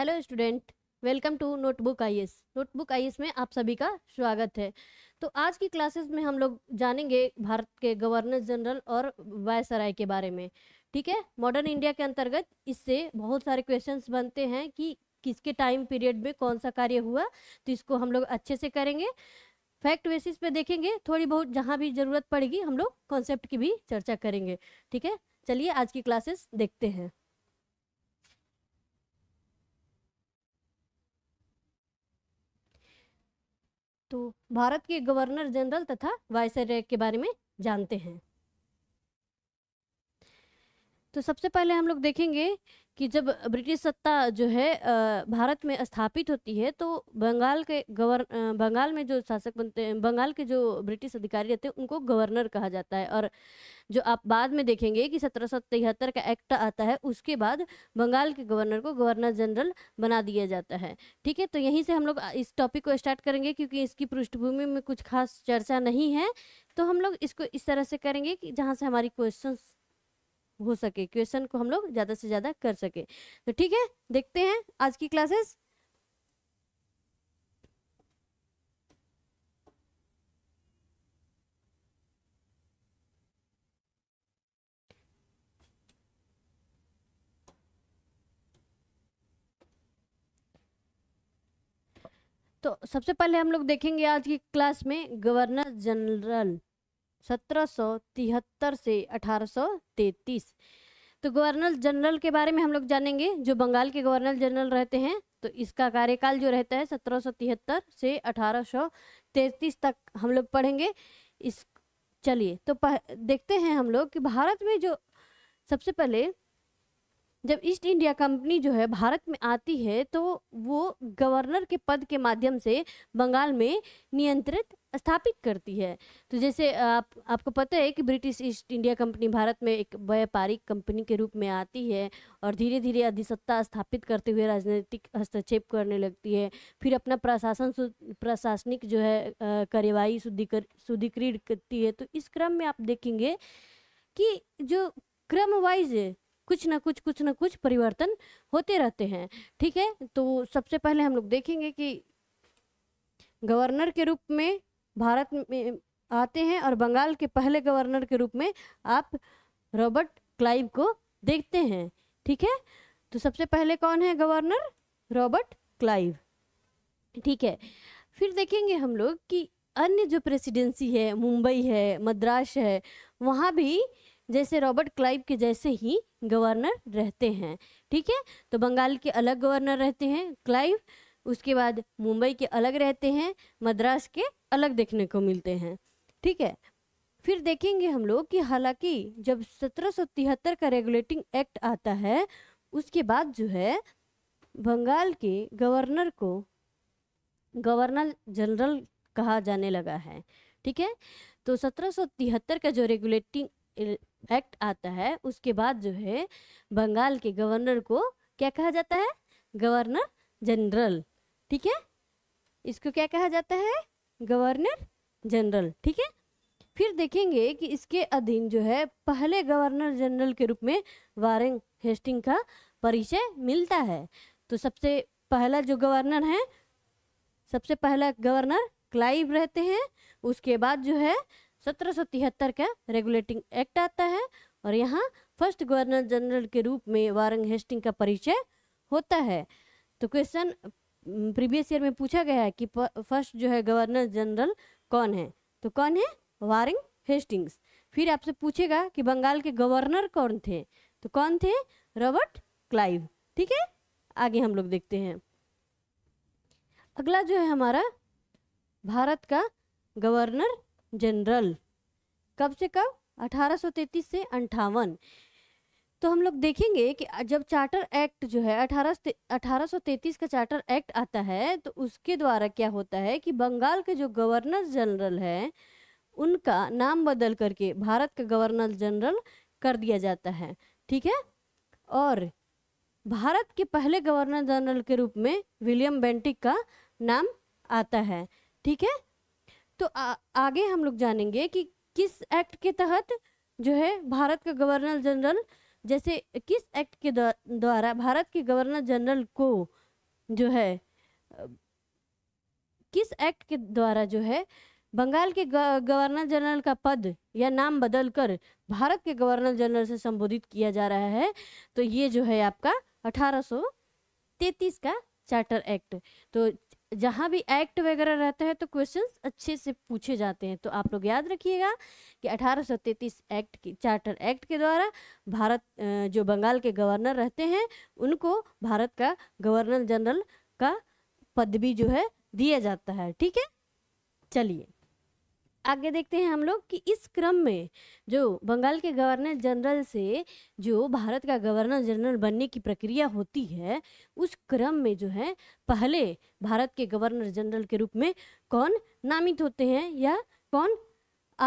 hello student welcome to notebook S notebook S में आप सभी का स्वागत है तो आज की क्लासेस में हम लोग जानेंगे भारत के गवर्नर जनरल और वायसराय के बारे में ठीक है मॉडर्न इंडिया के अंतर्गत इससे बहुत सारे क्वेश्चंस बनते हैं कि किसके टाइम पीरियड में कौन सा कार्य हुआ तो इसको हम लोग अच्छे से करेंगे फैक्ट बेसिस पे देखेंगे थोड़ी बहुत जहाँ भी ज़रूरत पड़ेगी हम लोग कॉन्सेप्ट की भी चर्चा करेंगे ठीक है चलिए आज की क्लासेस देखते हैं तो भारत के गवर्नर जनरल तथा वायसराय के बारे में जानते हैं तो सबसे पहले हम लोग देखेंगे कि जब ब्रिटिश सत्ता जो है भारत में स्थापित होती है तो बंगाल के गवर्न बंगाल में जो शासक बनते हैं बंगाल के जो ब्रिटिश अधिकारी रहते हैं उनको गवर्नर कहा जाता है और जो आप बाद में देखेंगे कि सत्रह सौ तिहत्तर का एक्ट आता है उसके बाद बंगाल के गवर्नर को गवर्नर जनरल बना दिया जाता है ठीक है तो यहीं से हम लोग इस टॉपिक को स्टार्ट करेंगे क्योंकि इसकी पृष्ठभूमि में कुछ खास चर्चा नहीं है तो हम लोग इसको इस तरह से करेंगे कि जहाँ से हमारी क्वेश्चन हो सके क्वेश्चन को हम लोग ज़्यादा से ज़्यादा कर सके तो ठीक है देखते हैं आज की क्लासेस तो सबसे पहले हम लोग देखेंगे आज की क्लास में गवर्नर जनरल 1773 से 1833 तो गवर्नर जनरल के बारे में हम लोग जानेंगे जो बंगाल के गवर्नर जनरल रहते हैं तो इसका कार्यकाल जो रहता है 1773 से 1833 तक हम लोग पढ़ेंगे इस चलिए तो देखते हैं हम लोग कि भारत में जो सबसे पहले जब ईस्ट इंडिया कंपनी जो है भारत में आती है तो वो गवर्नर के पद के माध्यम से बंगाल में नियंत्रित स्थापित करती है तो जैसे आप आपको पता है कि British East India Company Bharat में एक व्यापारिक कंपनी के रूप में आती है और धीरे धीरे अधिसत्ता स्थापित करते हुए राजनीतिक हस्तक्षेप करने लगती है फिर अपना प्रशासन प्रशासनिक जो है कार्यवाही शुद्धिकर शुद्धिकृत करती है तो इस क्रम में आप देखेंगे कि जो क्रम वाइज कुछ ना कुछ कुछ ना कुछ परिवर्तन होते रहते हैं ठीक है तो सबसे पहले हम लोग देखेंगे कि गवर्नर के रूप में भारत में आते हैं और बंगाल के पहले गवर्नर के रूप में आप रॉबर्ट क्लाइव को देखते हैं ठीक है तो सबसे पहले कौन है गवर्नर रॉबर्ट क्लाइव ठीक है फिर देखेंगे हम लोग कि अन्य जो प्रेसिडेंसी है मुंबई है मद्रास है वहाँ भी जैसे रॉबर्ट क्लाइव के जैसे ही गवर्नर रहते हैं ठीक है तो बंगाल के अलग गवर्नर रहते हैं क्लाइव उसके बाद मुंबई के अलग रहते हैं मद्रास के अलग देखने को मिलते हैं ठीक है फिर देखेंगे हम लोग कि हालांकि जब सत्रह का रेगुलेटिंग एक्ट आता है उसके बाद जो है बंगाल के गवर्नर को गवर्नर जनरल कहा जाने लगा है ठीक है तो सत्रह का जो रेगुलेटिंग एक्ट आता है उसके बाद जो है बंगाल के गवर्नर को क्या कहा जाता है गवर्नर जनरल ठीक है इसको क्या कहा जाता है गवर्नर जनरल ठीक है फिर देखेंगे कि इसके अधीन जो है पहले गवर्नर जनरल के रूप में वारेंग हेस्टिंग का परिचय मिलता है तो सबसे पहला जो गवर्नर है सबसे पहला गवर्नर क्लाइव रहते हैं उसके बाद जो है सत्रह का रेगुलेटिंग एक्ट आता है और यहाँ फर्स्ट गवर्नर जनरल के रूप में वारंग हेस्टिंग का परिचय होता है तो क्वेश्चन प्रीवियस ईयर में पूछा गया है कि फर्स्ट जो है गवर्नर जनरल कौन है तो कौन है वारिंग हेस्टिंग्स फिर आपसे पूछेगा कि बंगाल के गवर्नर कौन थे तो कौन थे रॉबर्ट क्लाइव ठीक है आगे हम लोग देखते हैं अगला जो है हमारा भारत का गवर्नर जनरल कब से कब 1833 से अंठावन तो हम लोग देखेंगे कि जब चार्टर एक्ट जो है अठारह 1833 का चार्टर एक्ट आता है तो उसके द्वारा क्या होता है कि बंगाल के जो गवर्नर जनरल है उनका नाम बदल करके भारत का गवर्नर जनरल कर दिया जाता है ठीक है और भारत के पहले गवर्नर जनरल के रूप में विलियम बेंटिक का नाम आता है ठीक है तो आ, आगे हम लोग जानेंगे कि किस एक्ट के तहत जो है भारत का गवर्नर जनरल जैसे किस एक्ट के द्वारा भारत के गवर्नर जनरल को जो है किस एक्ट के द्वारा जो है बंगाल के गवर्नर जनरल का पद या नाम बदलकर भारत के गवर्नर जनरल से संबोधित किया जा रहा है तो ये जो है आपका 1833 का चार्टर एक्ट तो जहाँ भी एक्ट वगैरह रहता है तो क्वेश्चंस अच्छे से पूछे जाते हैं तो आप लोग याद रखिएगा कि 1833 एक्ट की चार्टर एक्ट के द्वारा भारत जो बंगाल के गवर्नर रहते हैं उनको भारत का गवर्नर जनरल का पदवी जो है दिया जाता है ठीक है चलिए आगे देखते हैं हम लोग कि इस क्रम में जो बंगाल के गवर्नर जनरल से जो भारत का गवर्नर जनरल बनने की प्रक्रिया होती है उस क्रम में जो है पहले भारत के गवर्नर जनरल के रूप में कौन नामित होते हैं या कौन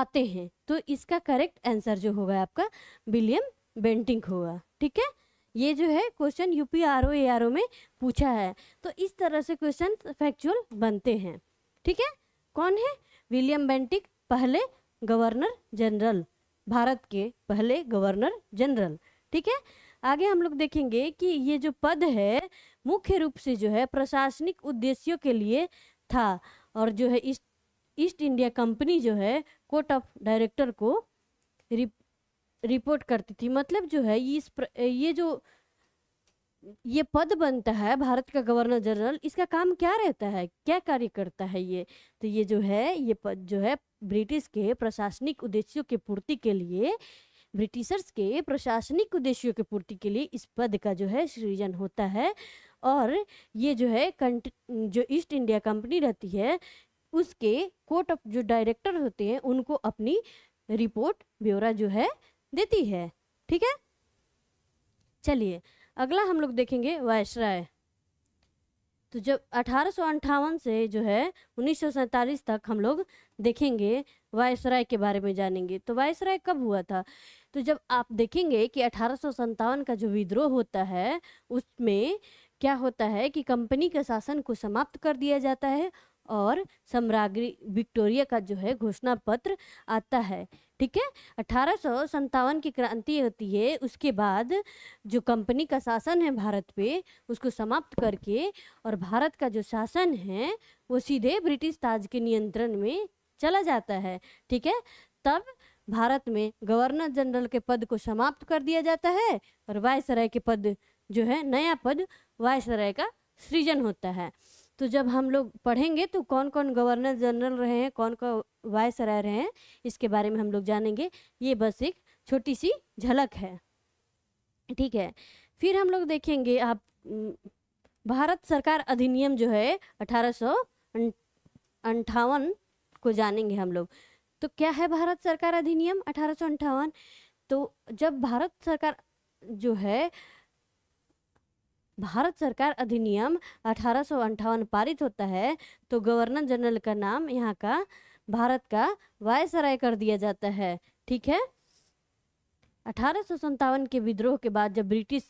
आते हैं तो इसका करेक्ट आंसर जो होगा आपका विलियम बेंटिंग होगा ठीक है ये जो है question UP R O A R O में पूछा है तो इस तरह से क्वेश्चन फैक्चुअल बनते हैं ठीक है कौन है विलियम बेंटिक पहले गवर्नर जनरल भारत के पहले गवर्नर जनरल ठीक है आगे हम लोग देखेंगे कि ये जो पद है मुख्य रूप से जो है प्रशासनिक उद्देश्यों के लिए था और जो है ईस्ट ईस्ट इंडिया कंपनी जो है कोर्ट ऑफ डायरेक्टर को रिप, रिपोर्ट करती थी मतलब जो है इस प्र, ये जो ये पद बनता है भारत का गवर्नर जनरल इसका काम क्या रहता है क्या कार्य करता है ये तो ये जो है ये पद जो है ब्रिटिश के प्रशासनिक उद्देश्यों की पूर्ति के लिए ब्रिटिशर्स के प्रशासनिक उद्देश्यों की पूर्ति के लिए इस पद का जो है सृजन होता है और ये जो है कंट जो ईस्ट इंडिया कंपनी रहती है उसके कोर्ट ऑफ जो डायरेक्टर होते हैं उनको अपनी रिपोर्ट ब्यौरा जो है देती है ठीक है चलिए अगला हम लोग देखेंगे वायसराय तो जब अठारह से जो है उन्नीस तक हम लोग देखेंगे वायसराय के बारे में जानेंगे तो वायसराय कब हुआ था तो जब आप देखेंगे कि अठारह का जो विद्रोह होता है उसमें क्या होता है कि कंपनी का शासन को समाप्त कर दिया जाता है और सम्राग्री विक्टोरिया का जो है घोषणा पत्र आता है ठीक है अठारह की क्रांति होती है उसके बाद जो कंपनी का शासन है भारत पे उसको समाप्त करके और भारत का जो शासन है वो सीधे ब्रिटिश ताज के नियंत्रण में चला जाता है ठीक है तब भारत में गवर्नर जनरल के पद को समाप्त कर दिया जाता है और वायसराय के पद जो है नया पद वायसराय का सृजन होता है तो जब हम लोग पढ़ेंगे तो कौन कौन गवर्नर जनरल रहे हैं कौन कौन वायस रह रहे हैं इसके बारे में हम लोग जानेंगे ये बस एक छोटी सी झलक है ठीक है फिर हम लोग देखेंगे आप भारत सरकार अधिनियम जो है अठारह अं, को जानेंगे हम लोग तो क्या है भारत सरकार अधिनियम अठारह तो जब भारत सरकार जो है भारत सरकार अधिनियम अठारह पारित होता है तो गवर्नर जनरल का नाम यहाँ का भारत का वायसराय कर दिया जाता है ठीक है अठारह के विद्रोह के बाद जब ब्रिटिश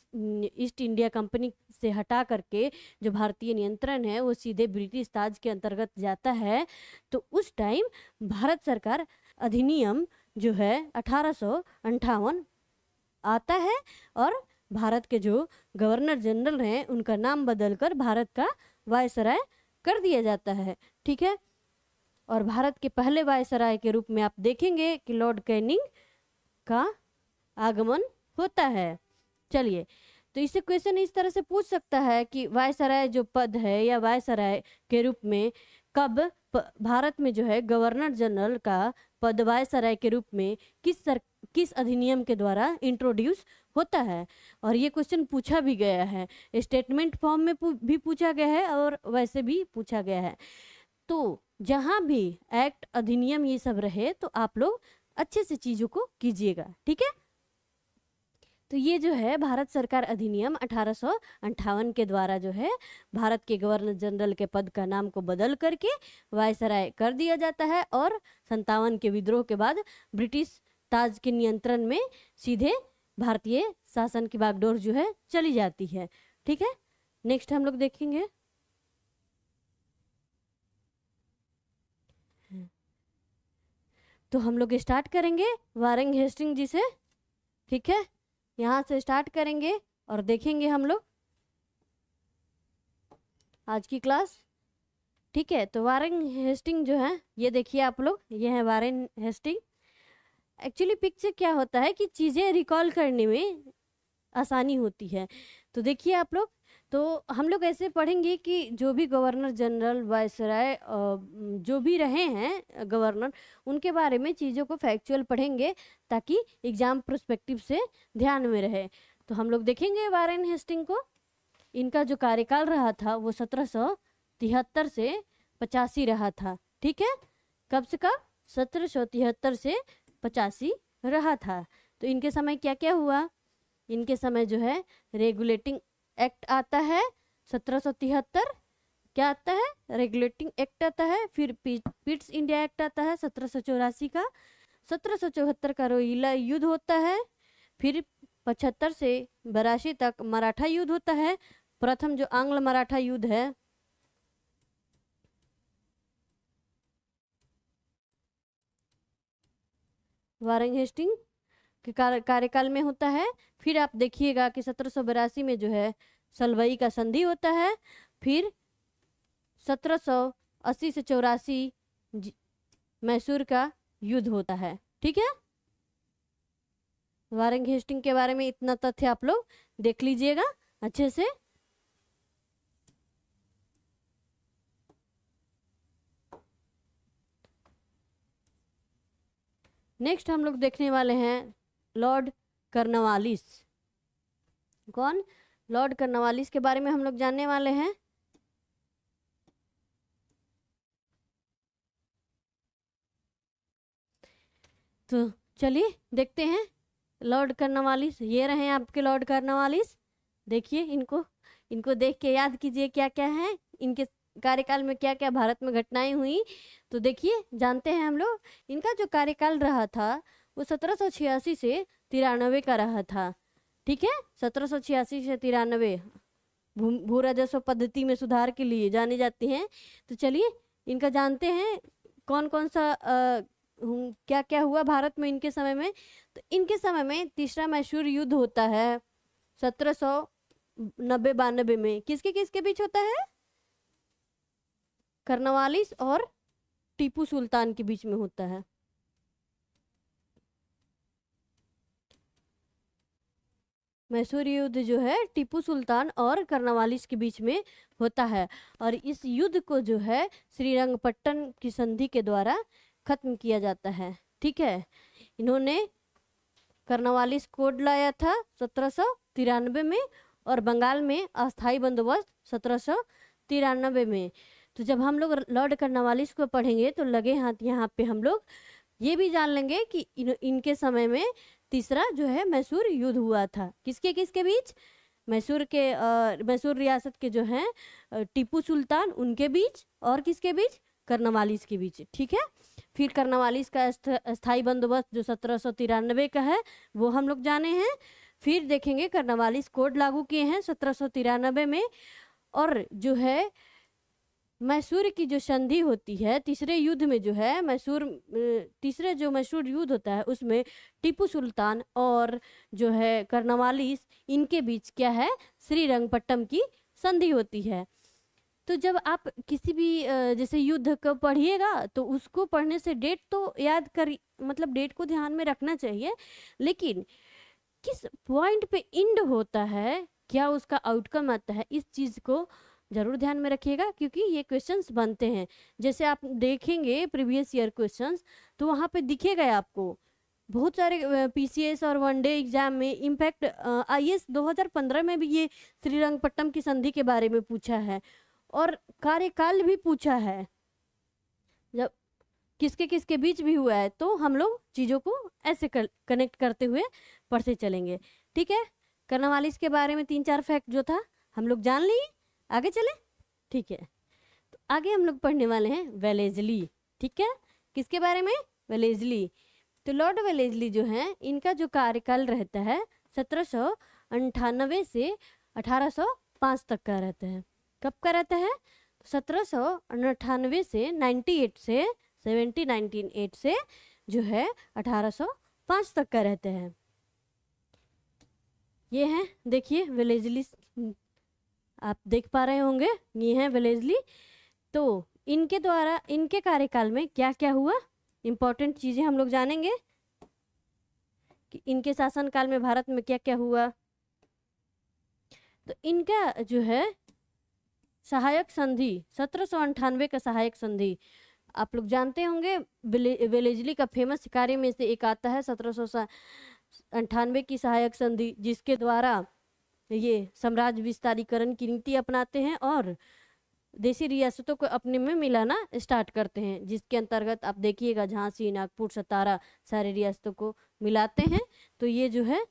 ईस्ट इंडिया कंपनी से हटा करके जो भारतीय नियंत्रण है वो सीधे ब्रिटिश ताज के अंतर्गत जाता है तो उस टाइम भारत सरकार अधिनियम जो है अठारह आता है और भारत के जो गवर्नर जनरल हैं उनका नाम बदलकर भारत का वायसराय कर दिया जाता है ठीक है और भारत के पहले वायसराय के रूप में आप देखेंगे कि लॉर्ड कैनिंग का आगमन होता है चलिए तो इसे क्वेश्चन इस तरह से पूछ सकता है कि वायसराय जो पद है या वायसराय के रूप में कब भारत में जो है गवर्नर जनरल का पद वायसराय के रूप में किस सर किस अधिनियम के द्वारा इंट्रोड्यूस होता है और ये क्वेश्चन पूछा भी गया है स्टेटमेंट फॉर्म में भी पूछा गया है और वैसे भी पूछा गया है तो जहाँ भी एक्ट अधिनियम ये सब रहे तो आप लोग अच्छे से चीज़ों को कीजिएगा ठीक है तो ये जो है भारत सरकार अधिनियम अठारह के द्वारा जो है भारत के गवर्नर जनरल के पद का नाम को बदल करके वायसराय कर दिया जाता है और संतावन के विद्रोह के बाद ब्रिटिश ताज के नियंत्रण में सीधे भारतीय शासन की बागडोर जो है चली जाती है ठीक है नेक्स्ट हम लोग देखेंगे तो हम लोग स्टार्ट करेंगे वारंग हेस्टिंग जी से ठीक है यहाँ से स्टार्ट करेंगे और देखेंगे हम लोग आज की क्लास ठीक है तो वारंग हेस्टिंग जो है ये देखिए आप लोग ये है वारंग हेस्टिंग एक्चुअली पिक्चर क्या होता है कि चीज़ें रिकॉल करने में आसानी होती है तो देखिए आप लोग तो हम लोग ऐसे पढ़ेंगे कि जो भी गवर्नर जनरल वायसराय जो भी रहे हैं गवर्नर उनके बारे में चीज़ों को फैक्चुअल पढ़ेंगे ताकि एग्ज़ाम प्रोस्पेक्टिव से ध्यान में रहे तो हम लोग देखेंगे वारेन हेस्टिंग को इनका जो कार्यकाल रहा था वो सत्रह सौ तिहत्तर से पचासी रहा था ठीक है कब से कब सत्रह सौ तिहत्तर से पचासी रहा था तो इनके समय क्या क्या हुआ इनके समय जो है रेगुलेटिंग एक्ट आता है सत्रह क्या आता है रेगुलेटिंग एक्ट आता है फिर पिट्स इंडिया एक्ट आता है सत्रह का सत्रह का रोहिला युद्ध होता है फिर पचहत्तर से बरासी तक मराठा युद्ध होता है प्रथम जो आंग्ल मराठा युद्ध है वारंग हेस्टिंग के कार्यकाल में होता है फिर आप देखिएगा कि सत्रह में जो है सलवई का संधि होता है फिर 1780 से चौरासी मैसूर का युद्ध होता है ठीक है वारंग हेस्टिंग के बारे में इतना तथ्य आप लोग देख लीजिएगा अच्छे से नेक्स्ट हम लोग देखने वाले हैं लॉर्ड कर्नवालिस कौन लॉर्ड कर्नवालिस के बारे में हम लोग जानने वाले हैं तो चलिए देखते हैं लॉर्ड कर्नवालिस ये रहे आपके लॉर्ड कर्नवालिस देखिए इनको इनको देख के याद कीजिए क्या क्या है इनके कार्यकाल में क्या क्या भारत में घटनाएं हुई तो देखिए जानते हैं हम लोग इनका जो कार्यकाल रहा था वो सत्रह से तिरानवे का रहा था ठीक है सत्रह से तिरानवे भू राजस्व पद्धति में सुधार के लिए जाने जाते हैं तो चलिए इनका जानते हैं कौन कौन सा आ, क्या क्या हुआ भारत में इनके समय में तो इनके समय में तीसरा मैसूर युद्ध होता है सत्रह सौ नब्बे बानबे में किसके किसके बीच होता है कर्नवालिस और टीपू सुल्तान के बीच में होता है मैसूर युद्ध जो है टीपू सुल्तान और कर्नवालिस के बीच में होता है और इस युद्ध को जो है श्रीरंगपट्टन की संधि के द्वारा खत्म किया जाता है ठीक है इन्होंने कर्नवालिस कोड लाया था सत्रह में और बंगाल में अस्थाई बंदोबस्त सत्रह में तो जब हम लोग लॉर्ड कर्नवालिस को पढ़ेंगे तो लगे हाथ यहाँ पे हम लोग ये भी जान लेंगे कि इन इनके समय में तीसरा जो है मैसूर युद्ध हुआ था किसके किसके बीच मैसूर के मैसूर रियासत के जो हैं टीपू सुल्तान उनके बीच और किसके बीच कर्नवालिस के बीच ठीक है फिर कर्नवालिस का स्थाई बंदोबस्त जो सत्रह का है वो हम लोग जाने हैं फिर देखेंगे कर्नावालिस कोड लागू किए हैं सत्रह में और जो है मैसूर की जो संधि होती है तीसरे युद्ध में जो है मैसूर तीसरे जो मैसूर युद्ध होता है उसमें टीपू सुल्तान और जो है कर्नवालिस इनके बीच क्या है श्रीरंगपट्टम की संधि होती है तो जब आप किसी भी जैसे युद्ध को पढ़िएगा तो उसको पढ़ने से डेट तो याद कर मतलब डेट को ध्यान में रखना चाहिए लेकिन किस पॉइंट पे इंड होता है क्या उसका आउटकम आता है इस चीज़ को ज़रूर ध्यान में रखिएगा क्योंकि ये क्वेश्चंस बनते हैं जैसे आप देखेंगे प्रीवियस ईयर क्वेश्चंस तो वहाँ पे दिखेगा आपको बहुत सारे पीसीएस और वनडे एग्जाम में इम्पैक्ट आईएएस 2015 में भी ये श्रीरंगपट्टम की संधि के बारे में पूछा है और कार्यकाल भी पूछा है जब किसके किसके बीच भी हुआ है तो हम लोग चीज़ों को ऐसे कर, कनेक्ट करते हुए पढ़ते चलेंगे ठीक है वाली के बारे में तीन चार फैक्ट जो था हम लोग जान लिए आगे चले ठीक है तो आगे हम लोग पढ़ने वाले हैं वेलेजली ठीक है किसके बारे में वेलेजली तो लॉर्ड वेलेजली जो है इनका जो कार्यकाल रहता है सत्रह से अठारह तक का रहता है कब का रहता है तो सत्रह सौ से 98 से 70 एट से जो है 1805 तक का रहते हैं ये हैं देखिए विलेजली आप देख पा रहे होंगे ये हैं विलेजली तो इनके द्वारा इनके कार्यकाल में क्या क्या हुआ इम्पोर्टेंट चीज़ें हम लोग जानेंगे कि इनके शासनकाल में भारत में क्या क्या हुआ तो इनका जो है सहायक संधि सत्रह सौ अंठानवे का सहायक संधि आप लोग जानते होंगे वेलेजली का फेमस कार्य में से एक आता है सत्रह सौ अंठानवे की सहायक संधि जिसके द्वारा तो ये साम्राज्य विस्तारीकरण की नीति अपनाते हैं और देसी रियासतों को अपने में मिलाना स्टार्ट करते हैं जिसके अंतर्गत आप देखिएगा झांसी नागपुर सतारा सारे रियासतों को मिलाते हैं तो ये जो है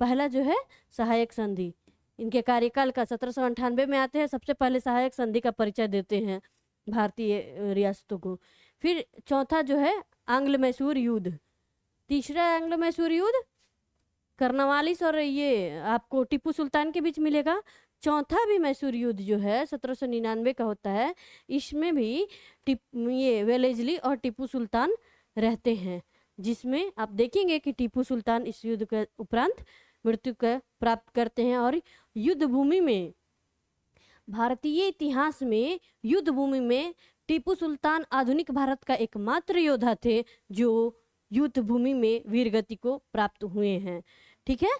पहला जो है सहायक संधि इनके कार्यकाल का सत्रह में आते हैं सबसे पहले सहायक संधि का परिचय देते हैं भारतीय रियासतों को फिर चौथा जो है आंग्ल मैसूर युद्ध तीसरा आंग्ल मैसूर युद्ध कर्नवालिस और ये आपको टीपू सुल्तान के बीच मिलेगा चौथा भी मैसूर युद्ध जो है सत्रह सौ निन्यानवे का होता है इसमें भी टिप ये वेलेजली और टीपू सुल्तान रहते हैं जिसमें आप देखेंगे कि टीपू सुल्तान इस युद्ध के उपरांत मृत्यु का प्राप्त करते हैं और युद्ध भूमि में भारतीय इतिहास में युद्ध भूमि में टीपू सुल्तान आधुनिक भारत का एकमात्र योद्धा थे जो युद्ध भूमि में वीरगति को प्राप्त हुए हैं ठीक है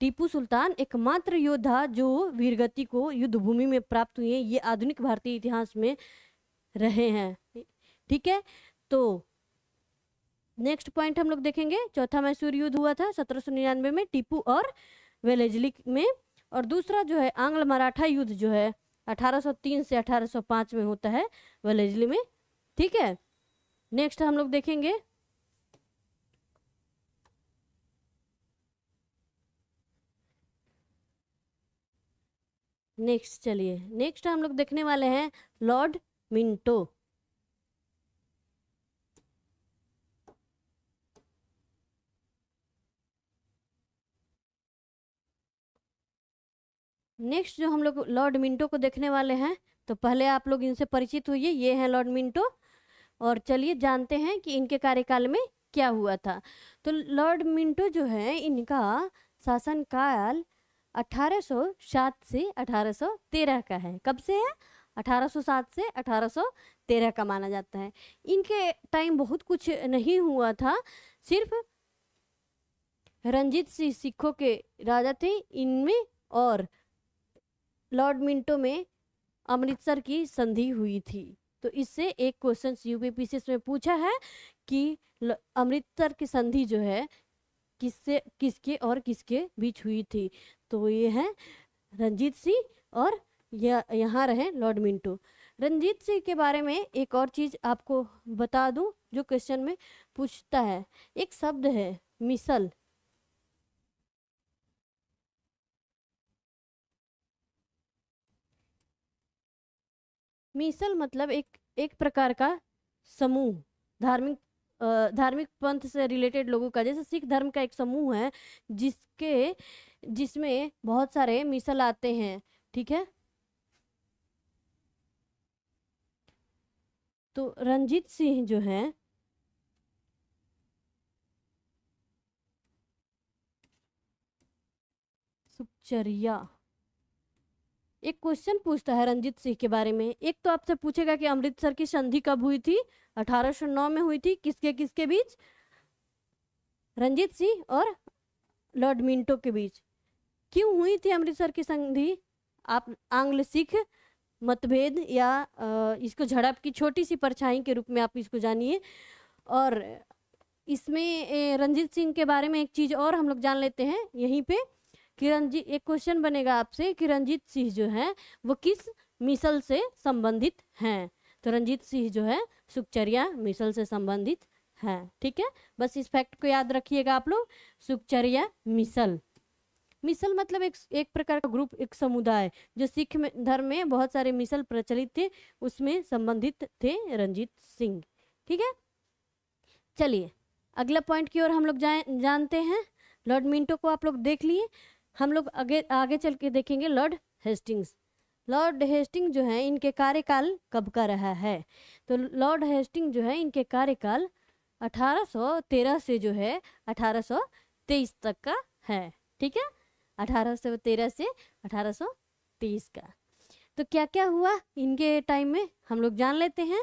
टीपू सुल्तान एकमात्र योद्धा जो वीरगति को युद्ध भूमि में प्राप्त हुए ये आधुनिक भारतीय इतिहास में रहे हैं ठीक है तो नेक्स्ट पॉइंट हम लोग देखेंगे चौथा मैसूर युद्ध हुआ था सत्रह में टीपू और वेलेजलिक में और दूसरा जो है आंग्ल मराठा युद्ध जो है 1803 से 1805 में होता है वेलेजली में ठीक है नेक्स्ट हम लोग देखेंगे नेक्स्ट चलिए नेक्स्ट हम लोग देखने वाले हैं लॉर्ड मिंटो नेक्स्ट जो हम लोग लॉर्ड मिंटो को देखने वाले हैं तो पहले आप लोग इनसे परिचित हुई ये हैं लॉर्ड मिंटो और चलिए जानते हैं कि इनके कार्यकाल में क्या हुआ था तो लॉर्ड मिंटो जो है इनका शासनकाल 1807 से 1813 का है कब से है 1807 से 1813 का माना जाता है इनके टाइम बहुत कुछ नहीं हुआ था सिर्फ रंजीत सिंह सिखों के राजा थे इनमें और लॉर्ड मिंटो में अमृतसर की संधि हुई थी तो इससे एक क्वेश्चन यूपीपीसीएस में पूछा है कि अमृतसर की संधि जो है किससे किसके और किसके बीच हुई थी तो ये है रंजीत सिंह और यह यहाँ रहे लॉर्ड मिंटो रंजीत सिंह के बारे में एक और चीज़ आपको बता दूं जो क्वेश्चन में पूछता है एक शब्द है मिसल मिसल मतलब एक एक प्रकार का समूह धार्मिक धार्मिक पंथ से रिलेटेड लोगों का जैसे सिख धर्म का एक समूह है जिसके जिसमें बहुत सारे मिसल आते हैं ठीक है तो रंजीत सिंह जो है सुपचरिया एक क्वेश्चन पूछता है रंजीत सिंह के बारे में एक तो आपसे पूछेगा कि अमृतसर की संधि कब हुई थी 1809 में हुई थी किसके किसके बीच रंजीत सिंह और लॉर्ड मिंटो के बीच क्यों हुई थी अमृतसर की संधि आप आंग्ल सिख मतभेद या इसको झड़प की छोटी सी परछाई के रूप में आप इसको जानिए और इसमें रंजीत सिंह के बारे में एक चीज़ और हम लोग जान लेते हैं यहीं पे कि रंजीत एक क्वेश्चन बनेगा आपसे कि रंजीत सिंह जो है वो किस मिसल से संबंधित हैं तो रंजीत सिंह जो है सुखचर्या मिसल से संबंधित हैं ठीक है बस इस फैक्ट को याद रखिएगा आप लोग सुखचर्या मिसल मिसल मतलब एक एक प्रकार का ग्रुप एक समुदाय जो सिख धर्म में बहुत सारे मिसल प्रचलित थे उसमें संबंधित थे रंजीत सिंह ठीक है चलिए अगला पॉइंट की ओर हम लोग जाए जानते हैं लॉर्ड मिंटो को आप लोग देख लिए हम लोग आगे आगे चल के देखेंगे लॉर्ड हेस्टिंग्स लॉर्ड हेस्टिंग जो है इनके कार्यकाल कब का रहा है तो लॉर्ड हेस्टिंग जो है इनके कार्यकाल 1813 से जो है 1823 तक का है ठीक है अठारह तेरह से अठारह तीस का तो क्या क्या हुआ इनके टाइम में हम लोग जान लेते हैं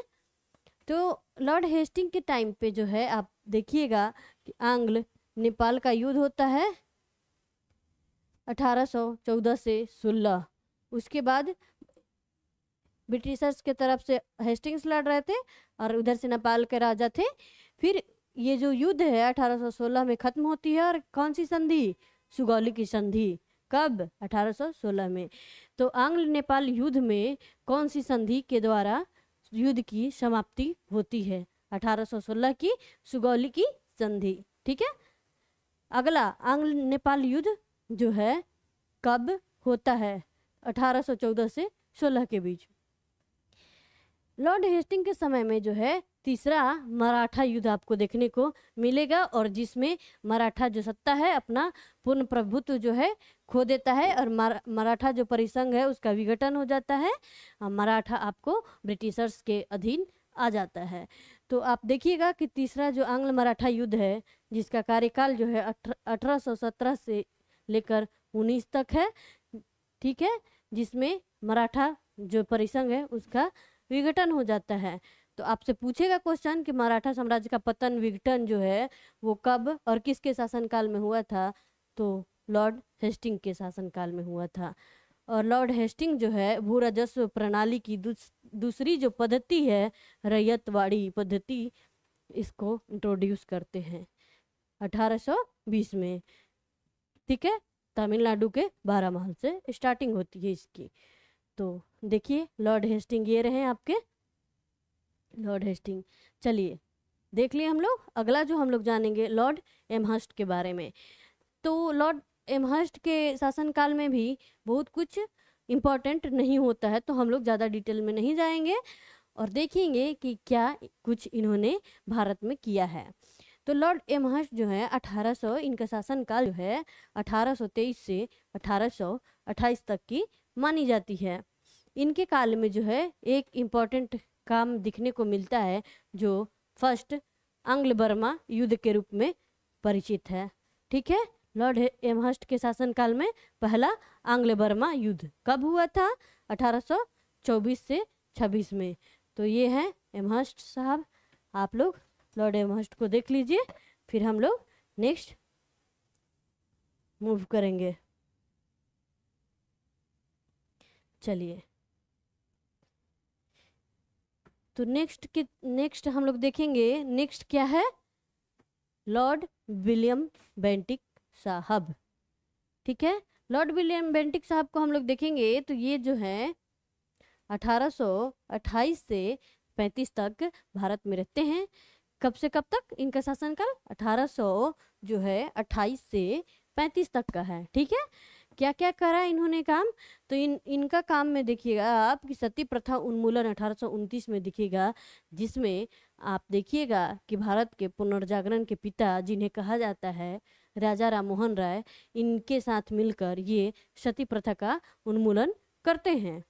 तो लॉर्ड हेस्टिंग के टाइम पे जो है आप देखिएगा कि आंग्ल नेपाल का युद्ध होता है 1814 से 16 उसके बाद ब्रिटिशर्स के तरफ से हेस्टिंग्स लड़ रहे थे और उधर से नेपाल के राजा थे फिर ये जो युद्ध है 1816 में ख़त्म होती है और कौन सी संधि सुगौली की संधि कब 1816 में तो आंग्ल नेपाल युद्ध में कौन सी संधि के द्वारा युद्ध की समाप्ति होती है 1816 की सुगौली की संधि ठीक है अगला आंग्ल नेपाल युद्ध जो है कब होता है 1814 से 16 के बीच लॉर्ड हेस्टिंग के समय में जो है तीसरा मराठा युद्ध आपको देखने को मिलेगा और जिसमें मराठा जो सत्ता है अपना पूर्ण प्रभुत्व जो है खो देता है और मराठा जो परिसंघ है उसका विघटन हो जाता है मराठा आपको ब्रिटिशर्स के अधीन आ जाता है तो आप देखिएगा कि तीसरा जो आंग्ल मराठा युद्ध है जिसका कार्यकाल जो है अठारह सौ सत्रह से लेकर उन्नीस तक है ठीक है जिसमें मराठा जो परिसंघ है उसका विघटन हो जाता है तो आपसे पूछेगा क्वेश्चन कि मराठा साम्राज्य का पतन विघटन जो है वो कब और किसके शासनकाल में हुआ था तो लॉर्ड हेस्टिंग के शासनकाल में हुआ था और लॉर्ड हेस्टिंग जो है भू राजस्व प्रणाली की दूस, दूसरी जो पद्धति है रैयतवाड़ी पद्धति इसको इंट्रोड्यूस करते हैं 1820 में ठीक है तमिलनाडु के बारह महल से स्टार्टिंग होती है इसकी तो देखिए लॉर्ड हेस्टिंग ये रहे आपके लॉर्ड हेस्टिंग चलिए देख लिए हम लोग अगला जो हम लोग जानेंगे लॉर्ड एमहस्ट के बारे में तो लॉर्ड एमहस्ट के शासनकाल में भी बहुत कुछ इम्पॉर्टेंट नहीं होता है तो हम लोग ज़्यादा डिटेल में नहीं जाएंगे और देखेंगे कि क्या कुछ इन्होंने भारत में किया है तो लॉर्ड एमहस्ट जो है 1800 इनका शासनकाल जो है 1823 से 1828 तक की मानी जाती है इनके काल में जो है एक इम्पॉर्टेंट काम दिखने को मिलता है जो फर्स्ट आंग्ल बर्मा युद्ध के रूप में परिचित है ठीक है लॉर्ड एमहस्ट के शासनकाल में पहला आंग्ल बर्मा युद्ध कब हुआ था 1824 से 26 में तो ये है एमहस्ट साहब आप लोग लॉर्ड एमहस्ट को देख लीजिए फिर हम लोग नेक्स्ट मूव करेंगे चलिए तो नेक्स्ट के नेक्स्ट हम लोग देखेंगे नेक्स्ट क्या है लॉर्ड विलियम बेंटिक साहब ठीक है लॉर्ड विलियम बेंटिक साहब को हम लोग देखेंगे तो ये जो है 1828 से 35 तक भारत में रहते हैं कब से कब तक इनका शासनकाल 1800 जो है 28 से 35 तक का है ठीक है क्या क्या करा इन्होंने काम तो इन इनका काम में देखिएगा आपकी सती प्रथा उन्मूलन अठारह में दिखेगा जिसमें आप देखिएगा कि भारत के पुनर्जागरण के पिता जिन्हें कहा जाता है राजा राम मोहन राय इनके साथ मिलकर ये सती प्रथा का उन्मूलन करते हैं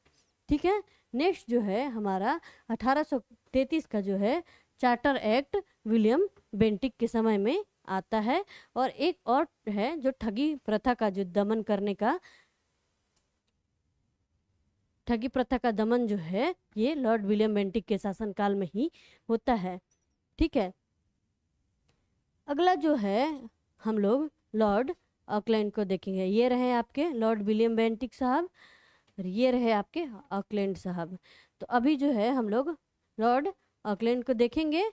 ठीक है नेक्स्ट जो है हमारा 1833 का जो है चार्टर एक्ट विलियम बेंटिक के समय में आता है और एक और है जो ठगी प्रथा का जो दमन करने का ठगी प्रथा का दमन जो है ये लॉर्ड विलियम बेंटिक के शासनकाल में ही होता है ठीक है अगला जो है हम लोग लॉर्ड ऑकलैंड को देखेंगे ये रहे आपके लॉर्ड विलियम बेंटिक साहब और ये रहे आपके ऑकलैंड साहब तो अभी जो है हम लोग लॉर्ड ऑकलैंड को देखेंगे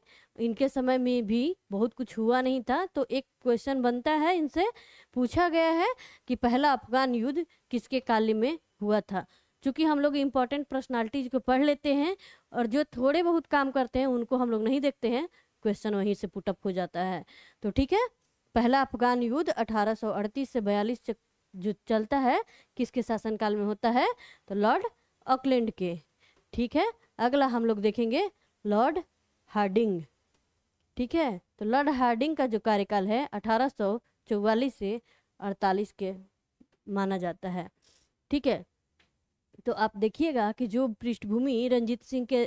इनके समय में भी बहुत कुछ हुआ नहीं था तो एक क्वेश्चन बनता है इनसे पूछा गया है कि पहला अफगान युद्ध किसके काल में हुआ था चूँकि हम लोग इम्पोर्टेंट पर्सनालिटीज को पढ़ लेते हैं और जो थोड़े बहुत काम करते हैं उनको हम लोग नहीं देखते हैं क्वेश्चन वहीं से पुटअप हो जाता है तो ठीक है पहला अफगान युद्ध अठारह से बयालीस जो चलता है किसके शासनकाल में होता है तो लॉर्ड ऑकलैंड के ठीक है अगला हम लोग देखेंगे लॉर्ड हार्डिंग ठीक है तो लॉर्ड हार्डिंग का जो कार्यकाल है अठारह से अड़तालीस के माना जाता है ठीक है तो आप देखिएगा कि जो पृष्ठभूमि रंजीत सिंह के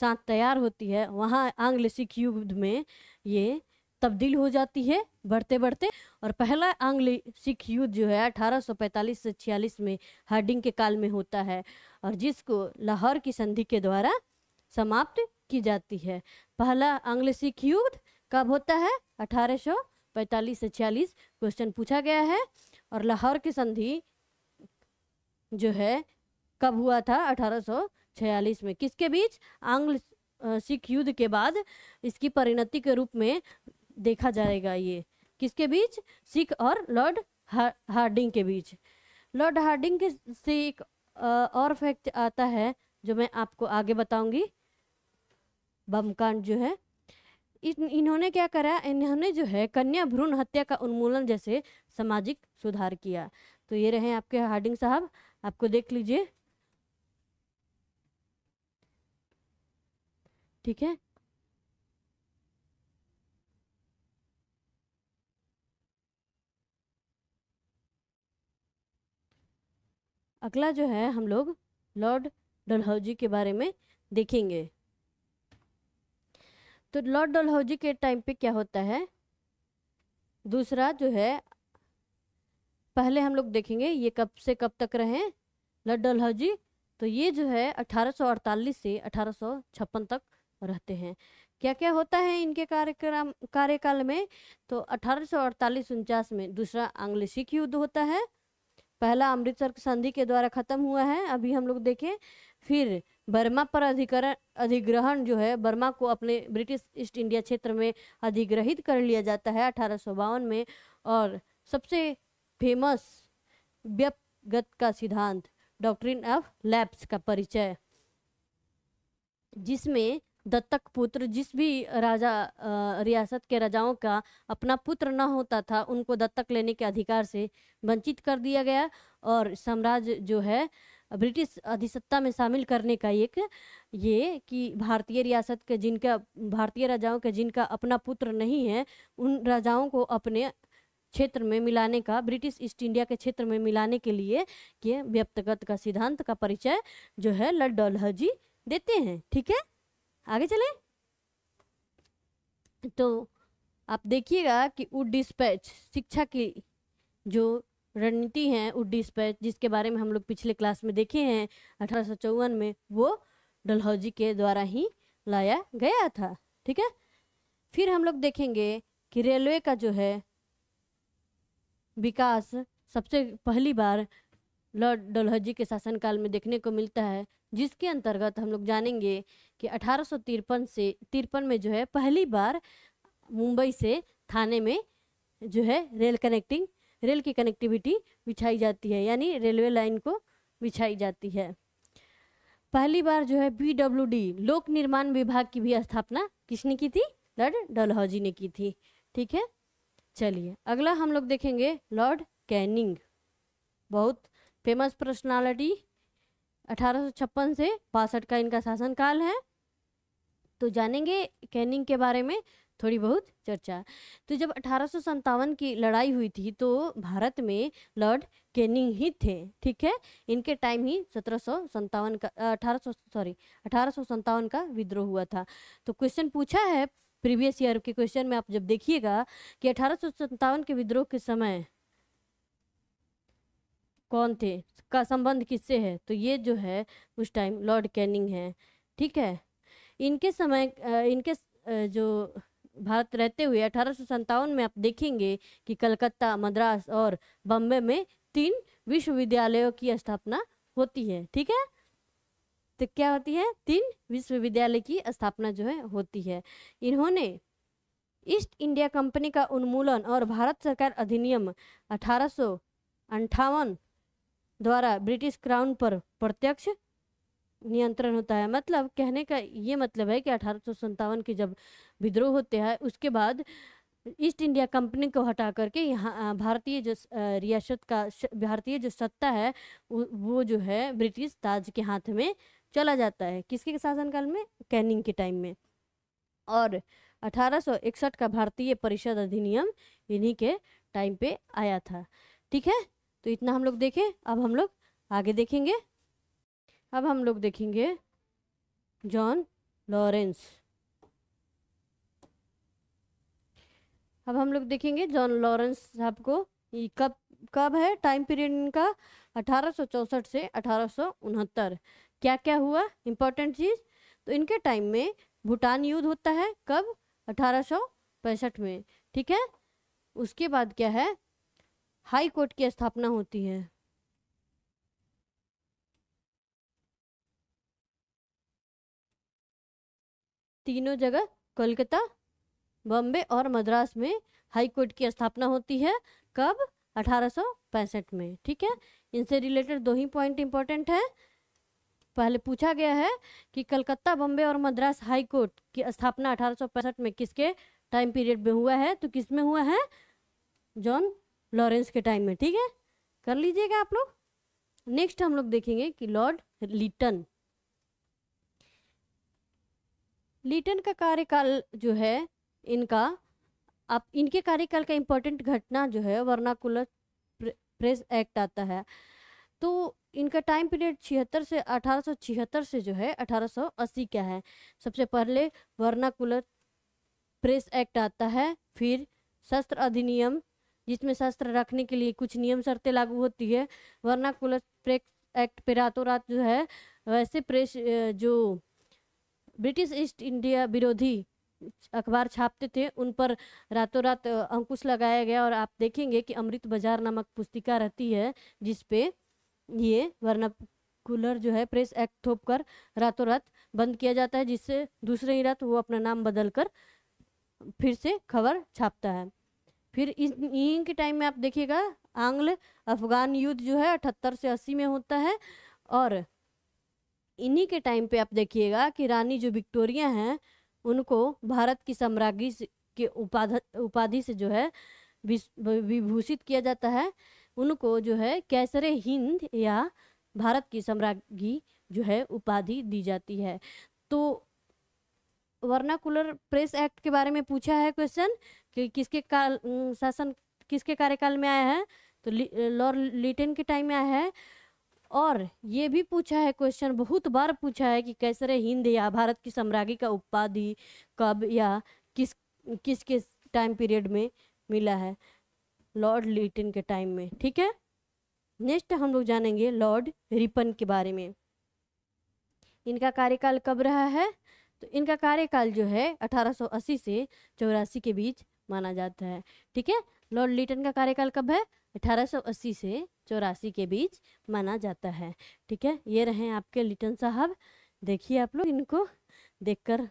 साथ तैयार होती है वहाँ आंग्ल सिख युद्ध में ये तब्दील हो जाती है बढ़ते बढ़ते और पहला आंग्ल सिख युद्ध जो है 1845 से 46 में हार्डिंग के काल में होता है और जिसको लाहौर की संधि के द्वारा समाप्त की जाती है पहला आंग्ल सिख युद्ध कब होता है 1845 से छियालीस क्वेश्चन पूछा गया है और लाहौर की संधि जो है कब हुआ था 1846 में किसके बीच आंग्ल सिख युद्ध के बाद इसकी परिणति के रूप में देखा जाएगा ये किसके बीच सिख और लॉर्ड हार्डिंग के बीच लॉर्ड हार्डिंग के से एक और फैक्ट आता है जो मैं आपको आगे बताऊंगी बम कांड जो है इन्होंने क्या करा इन्होंने जो है कन्या भ्रूण हत्या का उन्मूलन जैसे सामाजिक सुधार किया तो ये रहे आपके हार्डिंग साहब आपको देख लीजिए ठीक है अगला जो है हम लोग लॉर्ड डलहौजी के बारे में देखेंगे तो लॉर्ड डलहौजी के टाइम पे क्या होता है दूसरा जो है पहले हम लोग देखेंगे ये कब से कब तक रहे लॉर्ड डलहौजी तो ये जो है 1848 से 1856 तक रहते हैं क्या क्या होता है इनके कार्यक्रम कार्यकाल में तो अठारह सौ में दूसरा आंग्ल सिख युद्ध होता है पहला अमृतसर संधि के द्वारा खत्म हुआ है अभी हम लोग देखें फिर बर्मा पर अधिकरण अधिग्रहण जो है बर्मा को अपने ब्रिटिश ईस्ट इंडिया क्षेत्र में अधिग्रहित कर लिया जाता है अठारह में और सबसे फेमस व्यपगत का सिद्धांत डॉक्ट्रिन ऑफ लैप्स का परिचय जिसमें दत्तक पुत्र जिस भी राजा रियासत के राजाओं का अपना पुत्र न होता था उनको दत्तक लेने के अधिकार से वंचित कर दिया गया और साम्राज्य जो है ब्रिटिश अधिसत्ता में शामिल करने का एक ये कि भारतीय रियासत के जिनका भारतीय राजाओं के जिनका अपना पुत्र नहीं है उन राजाओं को अपने क्षेत्र में मिलाने का ब्रिटिश ईस्ट इंडिया के क्षेत्र में मिलाने के लिए के व्यक्तिगत का सिद्धांत का परिचय जो है लॉर्ड डलहजी देते हैं ठीक है आगे चले तो आप देखिएगा कि वो डिस्पैच शिक्षा की जो रणनीति है उड पर जिसके बारे में हम लोग पिछले क्लास में देखे हैं अठारह में वो डलहौजी के द्वारा ही लाया गया था ठीक है फिर हम लोग देखेंगे कि रेलवे का जो है विकास सबसे पहली बार लॉर्ड डलहौजी के शासनकाल में देखने को मिलता है जिसके अंतर्गत हम लोग जानेंगे कि अठारह से तिरपन में जो है पहली बार मुंबई से थाने में जो है रेल कनेक्टिंग रेल की कनेक्टिविटी बिछाई जाती है यानी रेलवे लाइन को बिछाई जाती है पहली बार जो है बी लोक निर्माण विभाग की भी स्थापना किसने की थी लॉर्ड डलहौजी ने की थी ठीक है चलिए अगला हम लोग देखेंगे लॉर्ड कैनिंग बहुत फेमस पर्सनालिटी 1856 से बासठ का इनका शासनकाल है तो जानेंगे कैनिंग के बारे में थोड़ी बहुत चर्चा तो जब अठारह की लड़ाई हुई थी तो भारत में लॉर्ड कैनिंग ही थे ठीक है इनके टाइम ही सत्रह का अठारह सॉरी अठारह का विद्रोह हुआ था तो क्वेश्चन पूछा है प्रीवियस ईयर के क्वेश्चन में आप जब देखिएगा कि अठारह के विद्रोह के समय कौन थे का संबंध किससे है तो ये जो है उस टाइम लॉर्ड कैनिंग है ठीक है इनके समय इनके जो भारत रहते हुए अठारह में आप देखेंगे कि कलकत्ता मद्रास और बम्बे में तीन विश्वविद्यालयों की स्थापना होती है ठीक है तो क्या होती है तीन विश्वविद्यालय की स्थापना जो है होती है इन्होंने ईस्ट इंडिया कंपनी का उन्मूलन और भारत सरकार अधिनियम अठारह द्वारा ब्रिटिश क्राउन पर प्रत्यक्ष नियंत्रण होता है मतलब कहने का ये मतलब है कि अठारह के जब विद्रोह होते हैं उसके बाद ईस्ट इंडिया कंपनी को हटा करके यहाँ भारतीय जो रियासत का भारतीय जो सत्ता है वो जो है ब्रिटिश ताज के हाथ में चला जाता है किसके शासनकाल में कैनिंग के टाइम में और 1861 का भारतीय परिषद अधिनियम इन्हीं के टाइम पे आया था ठीक है तो इतना हम लोग देखें अब हम लोग आगे देखेंगे अब हम लोग देखेंगे जॉन लॉरेंस अब हम लोग देखेंगे जॉन लॉरेंस साहब को कब कब है टाइम पीरियड इनका अठारह से अठारह क्या क्या हुआ इम्पोर्टेंट चीज़ तो इनके टाइम में भूटान युद्ध होता है कब अठारह में ठीक है उसके बाद क्या है हाई कोर्ट की स्थापना होती है तीनों जगह कोलकाता बॉम्बे और मद्रास में हाई कोर्ट की स्थापना होती है कब अठारह में ठीक है इनसे रिलेटेड दो ही पॉइंट इंपॉर्टेंट है पहले पूछा गया है कि कलकत्ता बॉम्बे और मद्रास हाई कोर्ट की स्थापना अठारह में किसके टाइम पीरियड में हुआ है तो किस में हुआ है जॉन लॉरेंस के टाइम में ठीक है कर लीजिएगा आप लोग नेक्स्ट हम लोग देखेंगे कि लॉर्ड लिटन लिटन का कार्यकाल जो है इनका आप इनके कार्यकाल का इम्पोर्टेंट घटना जो है वर्नाकुलर प्रेस एक्ट आता है तो इनका टाइम पीरियड छिहत्तर से अठारह से जो है अठारह का है सबसे पहले वर्नाकुलर प्रेस एक्ट आता है फिर शस्त्र अधिनियम जिसमें शस्त्र रखने के लिए कुछ नियम शर्तें लागू होती है वर्नाकुलर प्रेस एक्ट पे रातों रात जो है वैसे प्रेस जो ब्रिटिश ईस्ट इंडिया विरोधी अखबार छापते थे उन पर रातों रात अंकुश लगाया गया और आप देखेंगे कि अमृत बाजार नामक पुस्तिका रहती है जिसपे ये वर्नाकुलर जो है प्रेस एक्ट थोप कर रातों रात बंद किया जाता है जिससे दूसरे ही रात वो अपना नाम बदल कर फिर से खबर छापता है फिर इन के टाइम में आप देखिएगा आंग्ल अफगान युद्ध जो है अठहत्तर से अस्सी में होता है और इन्हीं के टाइम पे आप देखिएगा कि रानी जो विक्टोरिया हैं उनको भारत की सम्राज्ञी के उपाध उपाधि से जो है विभूषित किया जाता है उनको जो है कैसरे हिंद या भारत की सम्राज्ञी जो है उपाधि दी जाती है तो वर्नाकुलर प्रेस एक्ट के बारे में पूछा है क्वेश्चन कि किसके काल शासन किसके कार्यकाल में आया है तो लॉर्ड लिटन के टाइम में आया है और ये भी पूछा है क्वेश्चन बहुत बार पूछा है कि कैसरे हिंद या भारत की सम्राज्ञी का उपाधि कब या किस किस किस टाइम पीरियड में मिला है लॉर्ड लिटन के टाइम में ठीक है नेक्स्ट हम लोग जानेंगे लॉर्ड रिपन के बारे में इनका कार्यकाल कब रहा है तो इनका कार्यकाल जो है 1880 से चौरासी के बीच माना जाता है ठीक है लॉर्ड लिटन का कार्यकाल कब है 1880 से चौरासी के बीच माना जाता है ठीक है ये रहे आपके लिटन साहब देखिए आप लोग इनको देखकर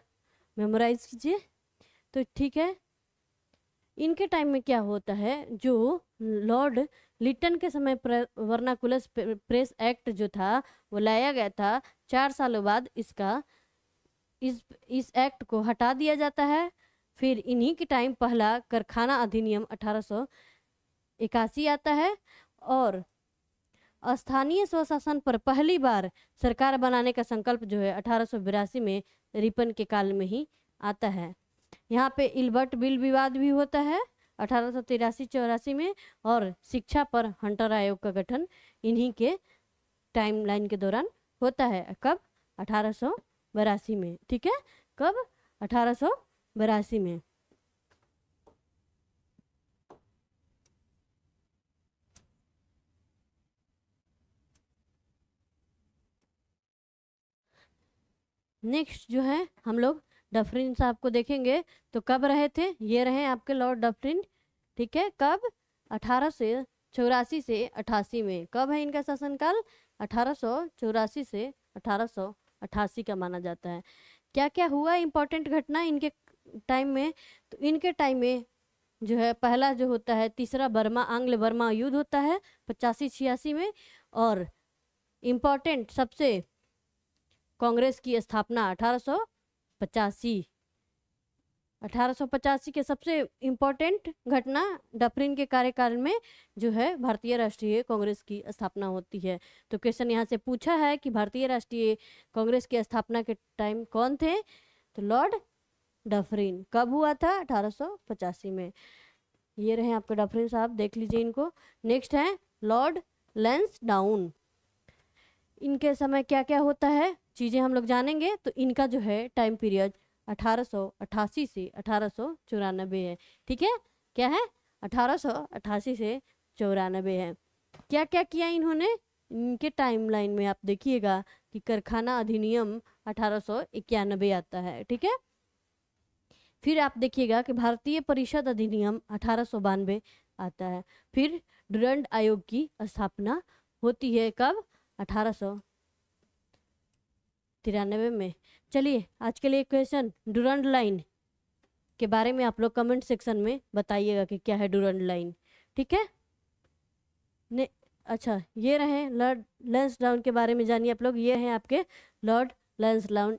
मेमोराइज कीजिए तो ठीक है इनके टाइम में क्या होता है जो लॉर्ड लिटन के समय प्रे, वर्नाकुलस प्रेस एक्ट जो था वो लाया गया था चार सालों बाद इसका इस इस एक्ट को हटा दिया जाता है फिर इन्हीं के टाइम पहला कारखाना अधिनियम अठारह इक्यासी आता है और स्थानीय स्वशासन पर पहली बार सरकार बनाने का संकल्प जो है अठारह में रिपन के काल में ही आता है यहाँ पे इल्बर्ट बिल विवाद भी होता है अठारह सौ तिरासी चौरासी में और शिक्षा पर हंटर आयोग का गठन इन्हीं के टाइमलाइन के दौरान होता है कब अठारह में ठीक है कब अठारह बरासी में नेक्स्ट जो है हम लोग डफरिन साहब को देखेंगे तो कब रहे थे ये रहे आपके लॉर्ड डफरिन ठीक है कब अठारह से चौरासी से अठासी में कब है इनका शासनकाल अठारह सौ चौरासी से अठारह सौ अठासी का माना जाता है क्या क्या हुआ इम्पोर्टेंट घटना इनके टाइम में तो इनके टाइम में जो है पहला जो होता है तीसरा बर्मा आंग्ल बर्मा युद्ध होता है पचासी छियासी में और इम्पॉर्टेंट सबसे कांग्रेस की स्थापना अठारह अठारह के सबसे इम्पोर्टेंट घटना डफरिन के कार्यकाल में जो है भारतीय राष्ट्रीय कांग्रेस की स्थापना होती है तो क्वेश्चन यहाँ से पूछा है कि भारतीय राष्ट्रीय कांग्रेस की स्थापना के टाइम कौन थे तो लॉर्ड डफरीन कब हुआ था अठारह में ये रहे आपके डफरीन साहब देख लीजिए इनको नेक्स्ट है लॉर्ड लेंस डाउन इनके समय क्या क्या होता है चीज़ें हम लोग जानेंगे तो इनका जो है टाइम पीरियड 1888 से अठारह है ठीक है क्या है 1888 से चौरानबे है क्या क्या किया इन्होंने इनके टाइमलाइन में आप देखिएगा कि कारखाना अधिनियम अठारह आता है ठीक है फिर आप देखिएगा कि भारतीय परिषद अधिनियम अठारह आता है फिर डुरंड आयोग की स्थापना होती है कब अठारह सौ में चलिए आज के लिए क्वेश्चन डुरंड लाइन के बारे में आप लोग कमेंट सेक्शन में बताइएगा कि क्या है डुरंड लाइन ठीक है ने अच्छा ये रहे लॉर्ड लेंस डाउन के बारे में जानिए आप लोग ये हैं आपके Lord Lansdowne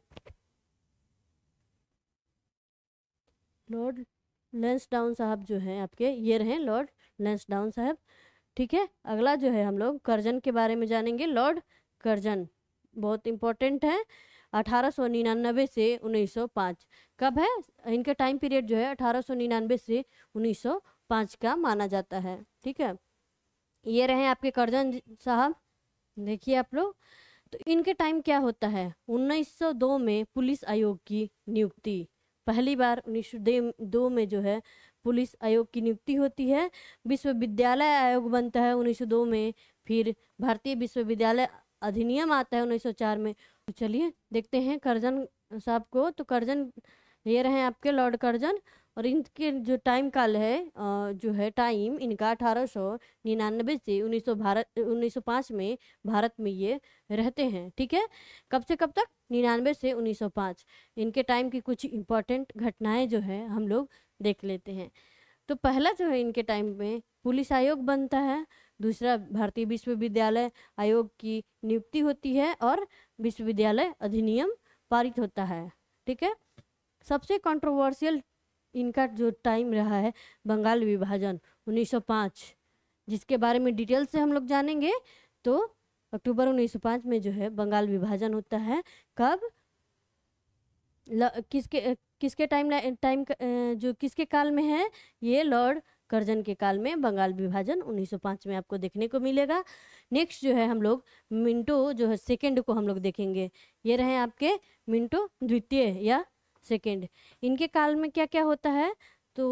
Lord Lansdowne साहब जो हैं आपके ये रहे लॉर्ड लेंस डाउन साहब ठीक है अगला जो है हम लोग करजन के बारे में जानेंगे लॉर्ड करजन बहुत इंपॉर्टेंट है 1899 से 1905 कब है इनका टाइम पीरियड जो है 1899 से 1905 का माना जाता है ठीक है ये रहे आपके करजन साहब देखिए आप लोग तो इनके टाइम क्या होता है 1902 में पुलिस आयोग की नियुक्ति पहली बार उन्नीस दो में जो है पुलिस आयोग की नियुक्ति होती है विश्वविद्यालय आयोग बनता है दो में फिर भारतीय विश्वविद्यालय अधिनियम आता है चार में तो चलिए देखते हैं करजन साहब को तो करजन ये रहे आपके लॉर्ड करजन और इनके जो टाइम काल है जो है टाइम इनका अठारह सौ निन्यानवे से उन्नीस सौ भारत उन्नीस सौ पाँच में भारत में ये रहते हैं ठीक है कब से कब तक निन्यानवे से उन्नीस सौ पाँच इनके टाइम की कुछ इम्पोर्टेंट घटनाएं जो है हम लोग देख लेते हैं तो पहला जो है इनके टाइम में पुलिस आयोग बनता है दूसरा भारतीय विश्वविद्यालय आयोग की नियुक्ति होती है और विश्वविद्यालय अधिनियम पारित होता है ठीक है सबसे कंट्रोवर्शियल इनका जो टाइम रहा है बंगाल विभाजन 1905 जिसके बारे में डिटेल से हम लोग जानेंगे तो अक्टूबर 1905 में जो है बंगाल विभाजन होता है कब ल, किसके किसके टाइम टाइम जो किसके काल में है ये लॉर्ड करजन के काल में बंगाल विभाजन 1905 में आपको देखने को मिलेगा नेक्स्ट जो है हम लोग मिंटो जो है सेकेंड को हम लोग देखेंगे ये रहे आपके मिंटो द्वितीय या सेकेंड इनके काल में क्या क्या होता है तो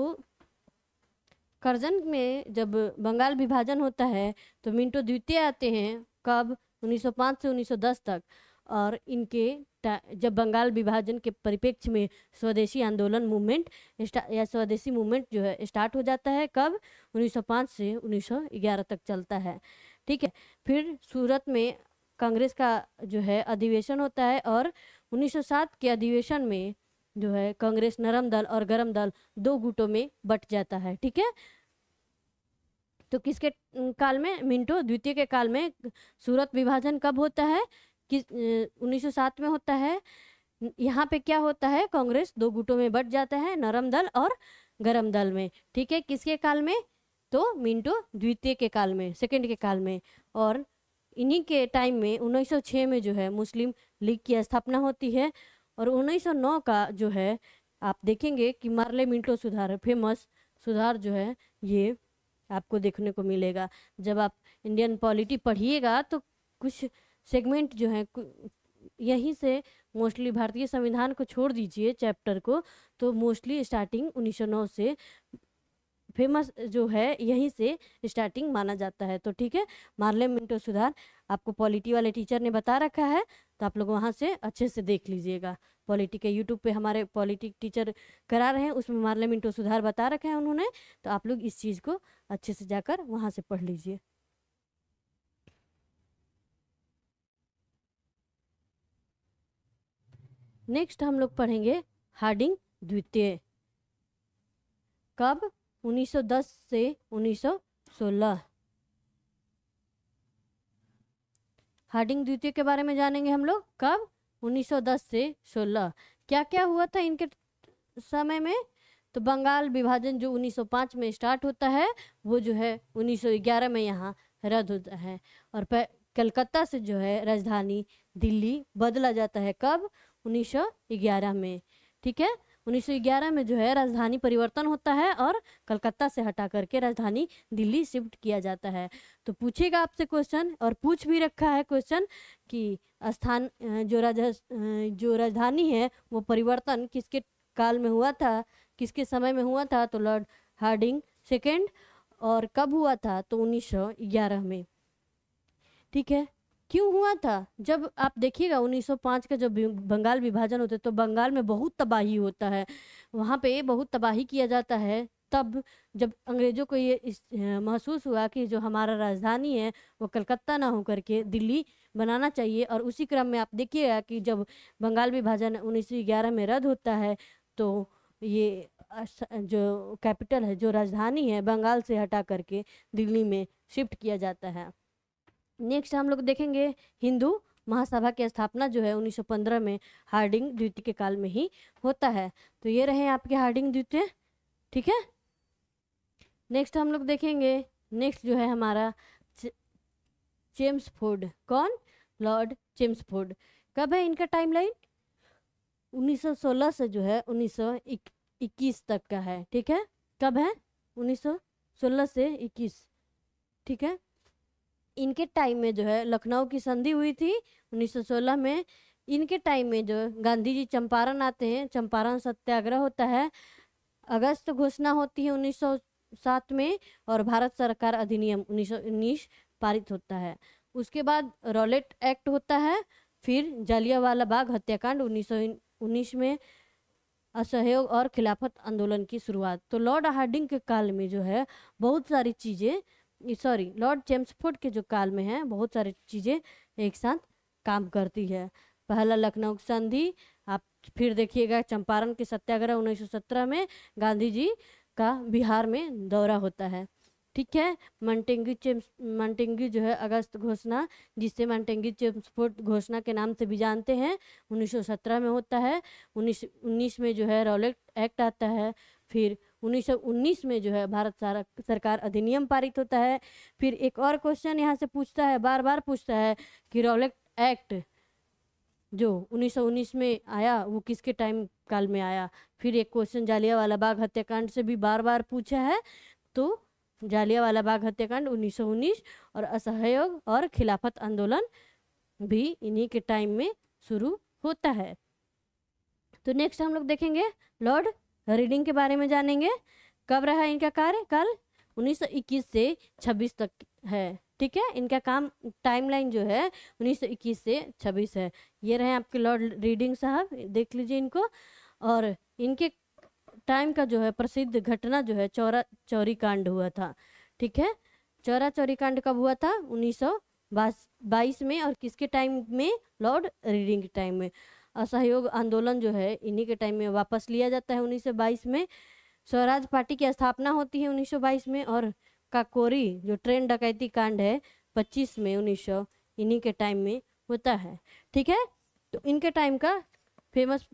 करजन में जब बंगाल विभाजन होता है तो मिंटो द्वितीय आते हैं कब 1905 से 1910 तक और इनके जब बंगाल विभाजन के परिप्रेक्ष्य में स्वदेशी आंदोलन मूवमेंट या स्वदेशी मूवमेंट जो है स्टार्ट हो जाता है कब 1905 से 1911 तक चलता है ठीक है फिर सूरत में कांग्रेस का जो है अधिवेशन होता है और 1907 के अधिवेशन में जो है कांग्रेस नरम दल और गर्म दल दो गुटों में बट जाता है ठीक है तो किसके काल में मिंटो द्वितीय के काल में सूरत विभाजन कब होता है किस उन्नीस में होता है यहाँ पे क्या होता है कांग्रेस दो गुटों में बट जाता है नरम दल और गरम दल में ठीक है किसके काल में तो मिंटो द्वितीय के काल में सेकंड के काल में और इन्हीं के टाइम में 1906 में जो है मुस्लिम लीग की स्थापना होती है और 1909 का जो है आप देखेंगे कि मार्ले मिंटो सुधार फेमस सुधार जो है ये आपको देखने को मिलेगा जब आप इंडियन पॉलिटी पढ़िएगा तो कुछ सेगमेंट जो है यहीं से मोस्टली भारतीय संविधान को छोड़ दीजिए चैप्टर को तो मोस्टली स्टार्टिंग 1909 से फेमस जो है यहीं से स्टार्टिंग माना जाता है तो ठीक है मार्ले मिंटो सुधार आपको पॉलिटी वाले टीचर ने बता रखा है तो आप लोग वहाँ से अच्छे से देख लीजिएगा पॉलिटी के यूट्यूब पे हमारे पॉलिटिक टीचर करा रहे हैं उसमें मार्ले मिंटो सुधार बता रखा है उन्होंने तो आप लोग इस चीज़ को अच्छे से जाकर वहाँ से पढ़ लीजिए नेक्स्ट हम लोग पढ़ेंगे हार्डिंग द्वितीय कब 1910 से 1916 हार्डिंग द्वितीय के बारे में जानेंगे हम लोग कब 1910 से 16 क्या क्या हुआ था इनके समय में तो बंगाल विभाजन जो 1905 में स्टार्ट होता है वो जो है 1911 में यहाँ रद्द होता है और कलकत्ता से जो है राजधानी दिल्ली बदला जाता है कब 1911 में ठीक है 1911 में जो है राजधानी परिवर्तन होता है और कलकत्ता से हटा करके राजधानी दिल्ली शिफ्ट किया जाता है तो पूछेगा आपसे क्वेश्चन और पूछ भी रखा है क्वेश्चन कि स्थान जो राज जो राजधानी है वो परिवर्तन किसके काल में हुआ था किसके समय में हुआ था तो लॉर्ड हार्डिंग सेकेंड और कब हुआ था तो उन्नीस में ठीक है क्यों हुआ था जब आप देखिएगा 1905 का जब बंगाल विभाजन होता है तो बंगाल में बहुत तबाही होता है वहाँ पे बहुत तबाही किया जाता है तब जब अंग्रेज़ों को ये महसूस हुआ कि जो हमारा राजधानी है वो कलकत्ता ना हो करके दिल्ली बनाना चाहिए और उसी क्रम में आप देखिएगा कि जब बंगाल विभाजन उन्नीस में रद्द होता है तो ये जो कैपिटल है जो राजधानी है बंगाल से हटा करके दिल्ली में शिफ्ट किया जाता है नेक्स्ट हम लोग देखेंगे हिंदू महासभा की स्थापना जो है 1915 में हार्डिंग द्वितीय के काल में ही होता है तो ये रहे आपके हार्डिंग द्वितीय ठीक है नेक्स्ट हम लोग देखेंगे नेक्स्ट जो है हमारा चेम्स फोर्ड कौन लॉर्ड चेम्स फोर्ड कब है इनका टाइमलाइन 1916 से जो है 1921 तक का है ठीक है कब है 1916 से 21 ठीक है इनके टाइम में जो है लखनऊ की संधि हुई थी 1916 में इनके टाइम में जो गांधी जी चंपारण आते हैं चंपारण सत्याग्रह होता है अगस्त घोषणा होती है 1907 में और भारत सरकार अधिनियम 1919 पारित होता है उसके बाद रॉलेट एक्ट होता है फिर जालियावाला बाग हत्याकांड 1919 में असहयोग और खिलाफत आंदोलन की शुरुआत तो लॉर्ड हार्डिंग के काल में जो है बहुत सारी चीज़ें सॉरी लॉर्ड जेम्सफोर्ड के जो काल में है बहुत सारी चीज़ें एक साथ काम करती है पहला लखनऊ संधि आप फिर देखिएगा चंपारण के सत्याग्रह 1917 में गांधी जी का बिहार में दौरा होता है ठीक है मंटेंगी चेम्स मंटेंगी जो है अगस्त घोषणा जिसे मंटेंगी चेम्सफोर्ड घोषणा के नाम से भी जानते हैं 1917 में होता है 19 उन्नीस में जो है रॉलेट एक्ट आता है फिर उन्नीस में जो है भारत सरकार अधिनियम पारित होता है फिर एक और क्वेश्चन यहाँ से पूछता है बार बार पूछता है कि रोलेक्ट एक्ट जो 1919 में आया वो किसके टाइम काल में आया फिर एक क्वेश्चन जालियावाला बाग हत्याकांड से भी बार बार पूछा है तो जालियावाला बाग हत्याकांड 1919 और असहयोग और खिलाफत आंदोलन भी इन्हीं के टाइम में शुरू होता है तो नेक्स्ट हम लोग देखेंगे लॉर्ड रीडिंग के बारे में जानेंगे कब रहा इनका कार्य कल 1921 से 26 तक है ठीक है इनका काम टाइमलाइन जो है 1921 से 26 है ये रहे आपके लॉर्ड रीडिंग साहब देख लीजिए इनको और इनके टाइम का जो है प्रसिद्ध घटना जो है चौरा चौरी कांड हुआ था ठीक है चौरा चौरी कांड कब हुआ था उन्नीस बाईस में और किसके टाइम में लॉर्ड रीडिंग के टाइम में असहयोग आंदोलन जो है इन्हीं के टाइम में वापस लिया जाता है बाईस में स्वराज पार्टी की स्थापना होती है बाईस में और काकोरी जो ट्रेन डकैती कांड है 25 में सौ इन्हीं के टाइम में होता है ठीक है तो इनके टाइम का फेमस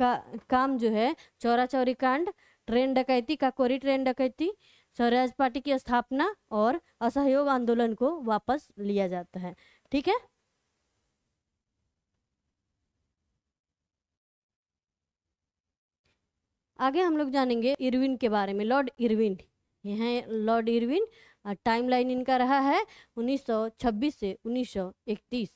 का काम जो है चौरा चौरी कांड ट्रेन डकैती काकोरी ट्रेन डकैती स्वराज पार्टी की स्थापना और असहयोग आंदोलन को वापस लिया जाता है ठीक है आगे हम लोग जानेंगे इरविन के बारे में लॉर्ड इरविन ये हैं लॉर्ड इरविन टाइम लाइन इनका रहा है 1926 से 1931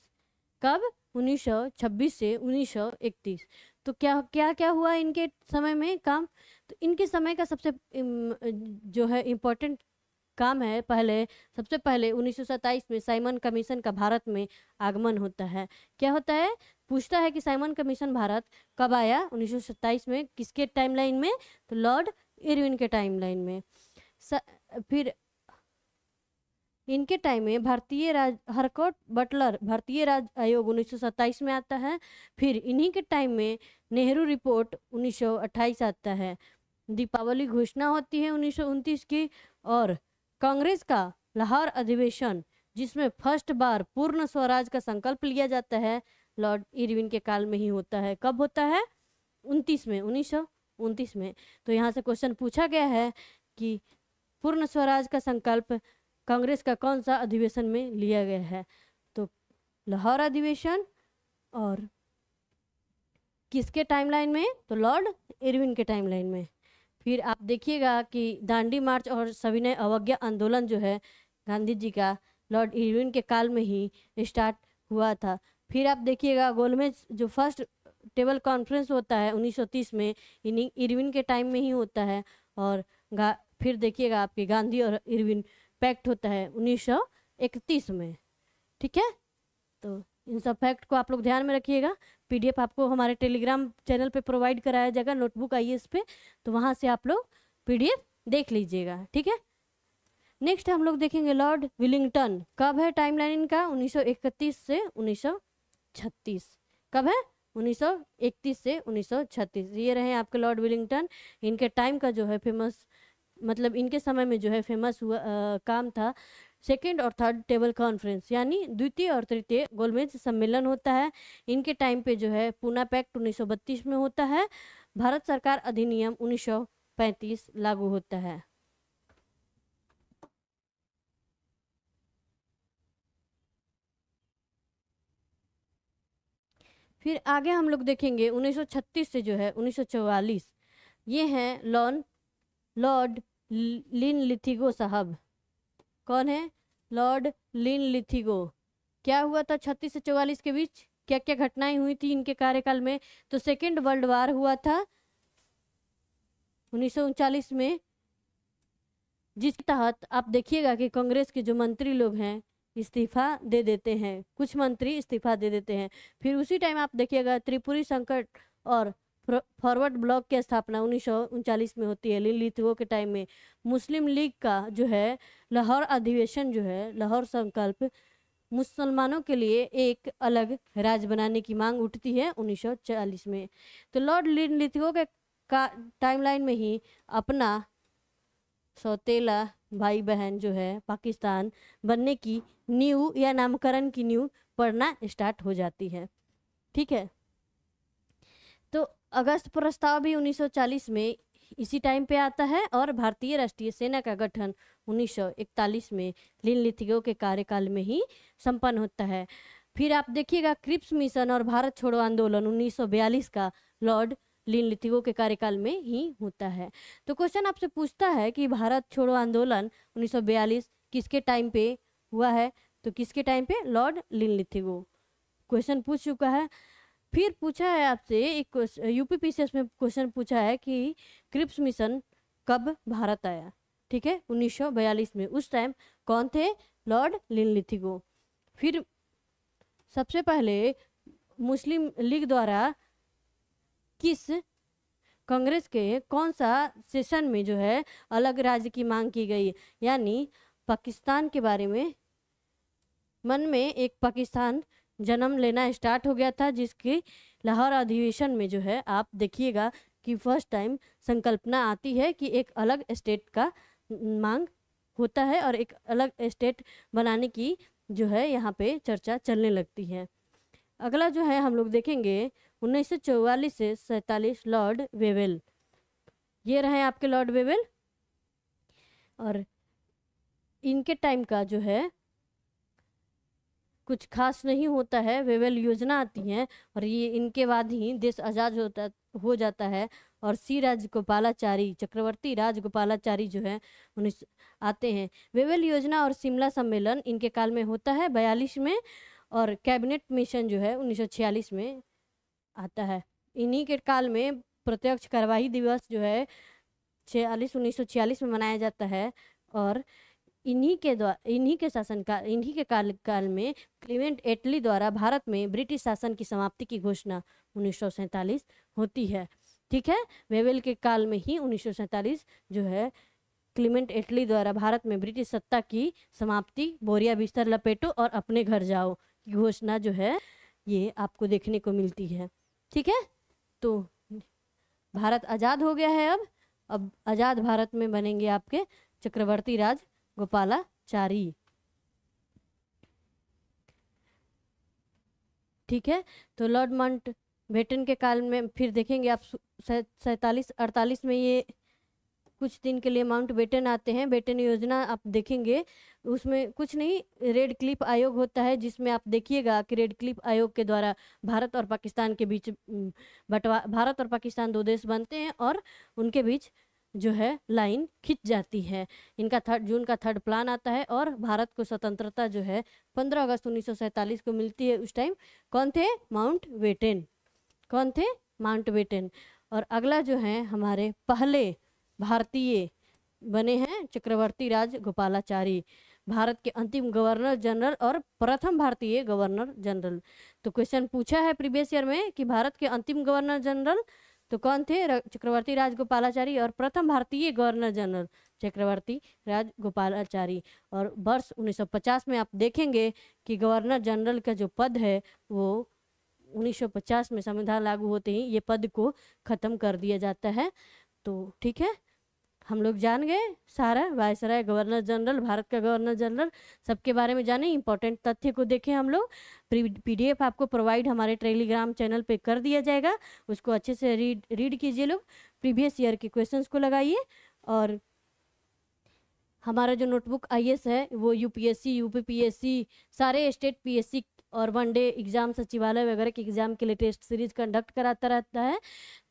कब 1926 से 1931 तो क्या क्या क्या हुआ इनके समय में काम तो इनके समय का सबसे जो है इम्पोर्टेंट काम है पहले सबसे पहले 1927 में साइमन कमीशन का भारत में आगमन होता है क्या होता है पूछता है कि साइमन कमीशन भारत कब आया 1927 में किसके टाइमलाइन में तो लॉर्ड इरविन के टाइमलाइन में स, फिर इनके टाइम में भारतीय राज हरकोट बटलर भारतीय राज आयोग 1927 में आता है फिर इन्हीं के टाइम में नेहरू रिपोर्ट 1928 आता है दीपावली घोषणा होती है उन्नीस की और कांग्रेस का लाहौर अधिवेशन जिसमें फर्स्ट बार पूर्ण स्वराज का संकल्प लिया जाता है लॉर्ड इरविन के काल में ही होता है कब होता है उनतीस में उन्नीस उनतीस में तो यहाँ से क्वेश्चन पूछा गया है कि पूर्ण स्वराज का संकल्प कांग्रेस का कौन सा अधिवेशन में लिया गया है तो लाहौर अधिवेशन और किसके टाइमलाइन में तो लॉर्ड इरविन के टाइमलाइन में फिर आप देखिएगा कि दांडी मार्च और सविनय अवज्ञा आंदोलन जो है गांधी जी का लॉर्ड इरविन के काल में ही स्टार्ट हुआ था फिर आप देखिएगा गोलमेज जो फर्स्ट टेबल कॉन्फ्रेंस होता है 1930 में इनिंग इरविन के टाइम में ही होता है और फिर देखिएगा आपके गांधी और इरविन पैक्ट होता है 1931 में ठीक है तो इन सब फैक्ट को आप लोग ध्यान में रखिएगा पीडीएफ आपको हमारे टेलीग्राम चैनल पे प्रोवाइड कराया जाएगा नोटबुक आई एस पे तो वहाँ से आप लोग पी देख लीजिएगा ठीक है नेक्स्ट हम लोग देखेंगे लॉर्ड विलिंगटन कब है टाइमलाइन इनका 1931 से 1936 कब है 1931 से 1936 ये रहे आपके लॉर्ड विलिंगटन इनके टाइम का जो है फेमस मतलब इनके समय में जो है फेमस हुआ आ, काम था सेकेंड और थर्ड टेबल कॉन्फ्रेंस यानी द्वितीय और तृतीय गोलमेज सम्मेलन होता है इनके टाइम पे जो है पूना पैक्ट 1932 में होता है भारत सरकार अधिनियम 1935 लागू होता है फिर आगे हम लोग देखेंगे 1936 से जो है 1944 ये हैं लॉन लॉर्ड लिन लिथिगो साहब कौन है लॉर्ड लिन लिथिगो क्या हुआ था 36 से 44 के बीच क्या क्या घटनाएं हुई थी इनके कार्यकाल में तो सेकेंड वर्ल्ड वार हुआ था उन्नीस में जिस तहत आप देखिएगा कि कांग्रेस के जो मंत्री लोग हैं इस्तीफा दे देते हैं कुछ मंत्री इस्तीफा दे देते हैं फिर उसी टाइम आप देखिएगा त्रिपुरी संकट और फॉरवर्ड ब्लॉक की स्थापना उन्नीस में होती है लिलिथुओं के टाइम में मुस्लिम लीग का जो है लाहौर अधिवेशन जो है लाहौर संकल्प मुसलमानों के लिए एक अलग राज्य बनाने की मांग उठती है 1940 में तो लॉर्ड लिलिथुओं के का टाइमलाइन में ही अपना सौतेला भाई बहन जो है पाकिस्तान बनने की न्यू या नामकरण की न्यू पढ़ना स्टार्ट हो जाती है ठीक है तो अगस्त प्रस्ताव भी 1940 में इसी टाइम पे आता है और भारतीय राष्ट्रीय सेना का गठन 1941 में लीन लिथिगो के कार्यकाल में ही संपन्न होता है फिर आप देखिएगा क्रिप्स मिशन और भारत छोड़ो आंदोलन 1942 का लॉर्ड लीन लिथिगो के कार्यकाल में ही होता है तो क्वेश्चन आपसे पूछता है कि भारत छोड़ो आंदोलन उन्नीस किसके टाइम पे हुआ है तो किसके टाइम पे लॉर्ड लीन लिथिगो क्वेश्चन पूछ चुका है फिर पूछा है आपसे एक यूपी पी में क्वेश्चन पूछा है कि क्रिप्स मिशन कब भारत आया ठीक है 1942 में उस टाइम कौन थे लॉर्ड लीन लिथिगो फिर सबसे पहले मुस्लिम लीग द्वारा किस कांग्रेस के कौन सा सेशन में जो है अलग राज्य की मांग की गई यानी पाकिस्तान के बारे में मन में एक पाकिस्तान जन्म लेना स्टार्ट हो गया था जिसके लाहौर अधिवेशन में जो है आप देखिएगा कि फर्स्ट टाइम संकल्पना आती है कि एक अलग स्टेट का मांग होता है और एक अलग स्टेट बनाने की जो है यहाँ पे चर्चा चलने लगती है अगला जो है हम लोग देखेंगे 1944 से सैतालीस लॉर्ड वेवेल ये रहे आपके लॉर्ड वेवेल और इनके टाइम का जो है कुछ खास नहीं होता है वेवेल योजना आती हैं और ये इनके बाद ही देश आज़ाद होता हो जाता है और सी राजगोपालाचारी चक्रवर्ती राजगोपालाचारी जो है उन्नीस आते हैं वेवेल योजना और शिमला सम्मेलन इनके काल में होता है बयालीस में और कैबिनेट मिशन जो है 1946 में आता है इन्हीं के काल में प्रत्यक्ष कार्यवाही दिवस जो है छियालीस उन्नीस सौ छियालीस में मनाया जाता है और इन्हीं के द्वारा इन्हीं के शासन काल इन्हीं के काल काल में क्लीवेंट एटली द्वारा भारत में ब्रिटिश शासन की समाप्ति की घोषणा उन्नीस होती है ठीक है वेवेल के काल में ही उन्नीस जो है क्लीमेंट एटली द्वारा भारत में ब्रिटिश सत्ता की समाप्ति बोरिया बिस्तर लपेटो और अपने घर जाओ की घोषणा जो है ये आपको देखने को मिलती है ठीक है तो भारत आज़ाद हो गया है अब अब आज़ाद भारत में बनेंगे आपके चक्रवर्ती राज गोपालाचारी ठीक है तो लॉर्ड माउंट बेटन के काल में फिर देखेंगे आप सैतालीस अड़तालीस में ये कुछ दिन के लिए माउंट बेटन आते हैं बेटन योजना आप देखेंगे उसमें कुछ नहीं रेड क्लिप आयोग होता है जिसमें आप देखिएगा कि रेड क्लिप आयोग के द्वारा भारत और पाकिस्तान के बीच बंटवा भारत और पाकिस्तान दो देश बनते हैं और उनके बीच जो है लाइन खिंच जाती है इनका थर्ड जून का थर्ड प्लान आता है और भारत को स्वतंत्रता जो है 15 अगस्त उन्नीस को मिलती है उस टाइम कौन थे माउंट बेटन कौन थे माउंट बेटेन और अगला जो है हमारे पहले भारतीय बने हैं चक्रवर्ती राज गोपालाचारी भारत के अंतिम गवर्नर जनरल और प्रथम भारतीय गवर्नर जनरल तो क्वेश्चन पूछा है प्रीवियस ईयर में कि भारत के अंतिम गवर्नर जनरल तो कौन थे चक्रवर्ती राजगोपालाचारी और प्रथम भारतीय गवर्नर जनरल चक्रवर्ती राजगोपालाचारी और वर्ष 1950 में आप देखेंगे कि गवर्नर जनरल का जो पद है वो 1950 में संविधान लागू होते ही ये पद को खत्म कर दिया जाता है तो ठीक है हम लोग जान गए सारा वायसराय गवर्नर जनरल भारत का गवर्नर जनरल सबके बारे में जाने इंपॉर्टेंट तथ्य को देखें हम लोग पीडीएफ आपको प्रोवाइड हमारे टेलीग्राम चैनल पे कर दिया जाएगा उसको अच्छे से रीड रीड कीजिए लोग प्रीवियस ईयर के क्वेश्चंस को लगाइए और हमारा जो नोटबुक आईएएस है वो यूपीएससी यूपीपीएससी सारे स्टेट पीएससी और वन डे एग्ज़ाम सचिवालय वगैरह के एग्ज़ाम के लिए टेस्ट सीरीज कंडक्ट कराता रहता है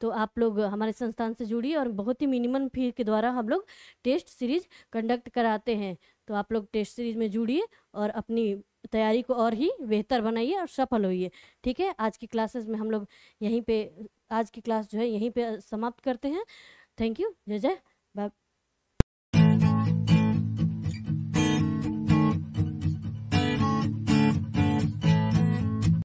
तो आप लोग हमारे संस्थान से जुड़िए और बहुत ही मिनिमम फी के द्वारा हम लोग टेस्ट सीरीज कंडक्ट कराते हैं तो आप लोग टेस्ट सीरीज में जुड़िए और अपनी तैयारी को और ही बेहतर बनाइए और सफल होइए ठीक है आज की क्लासेस में हम लोग यहीं पे आज की क्लास जो है यहीं पे समाप्त करते हैं थैंक यू जय जय बाय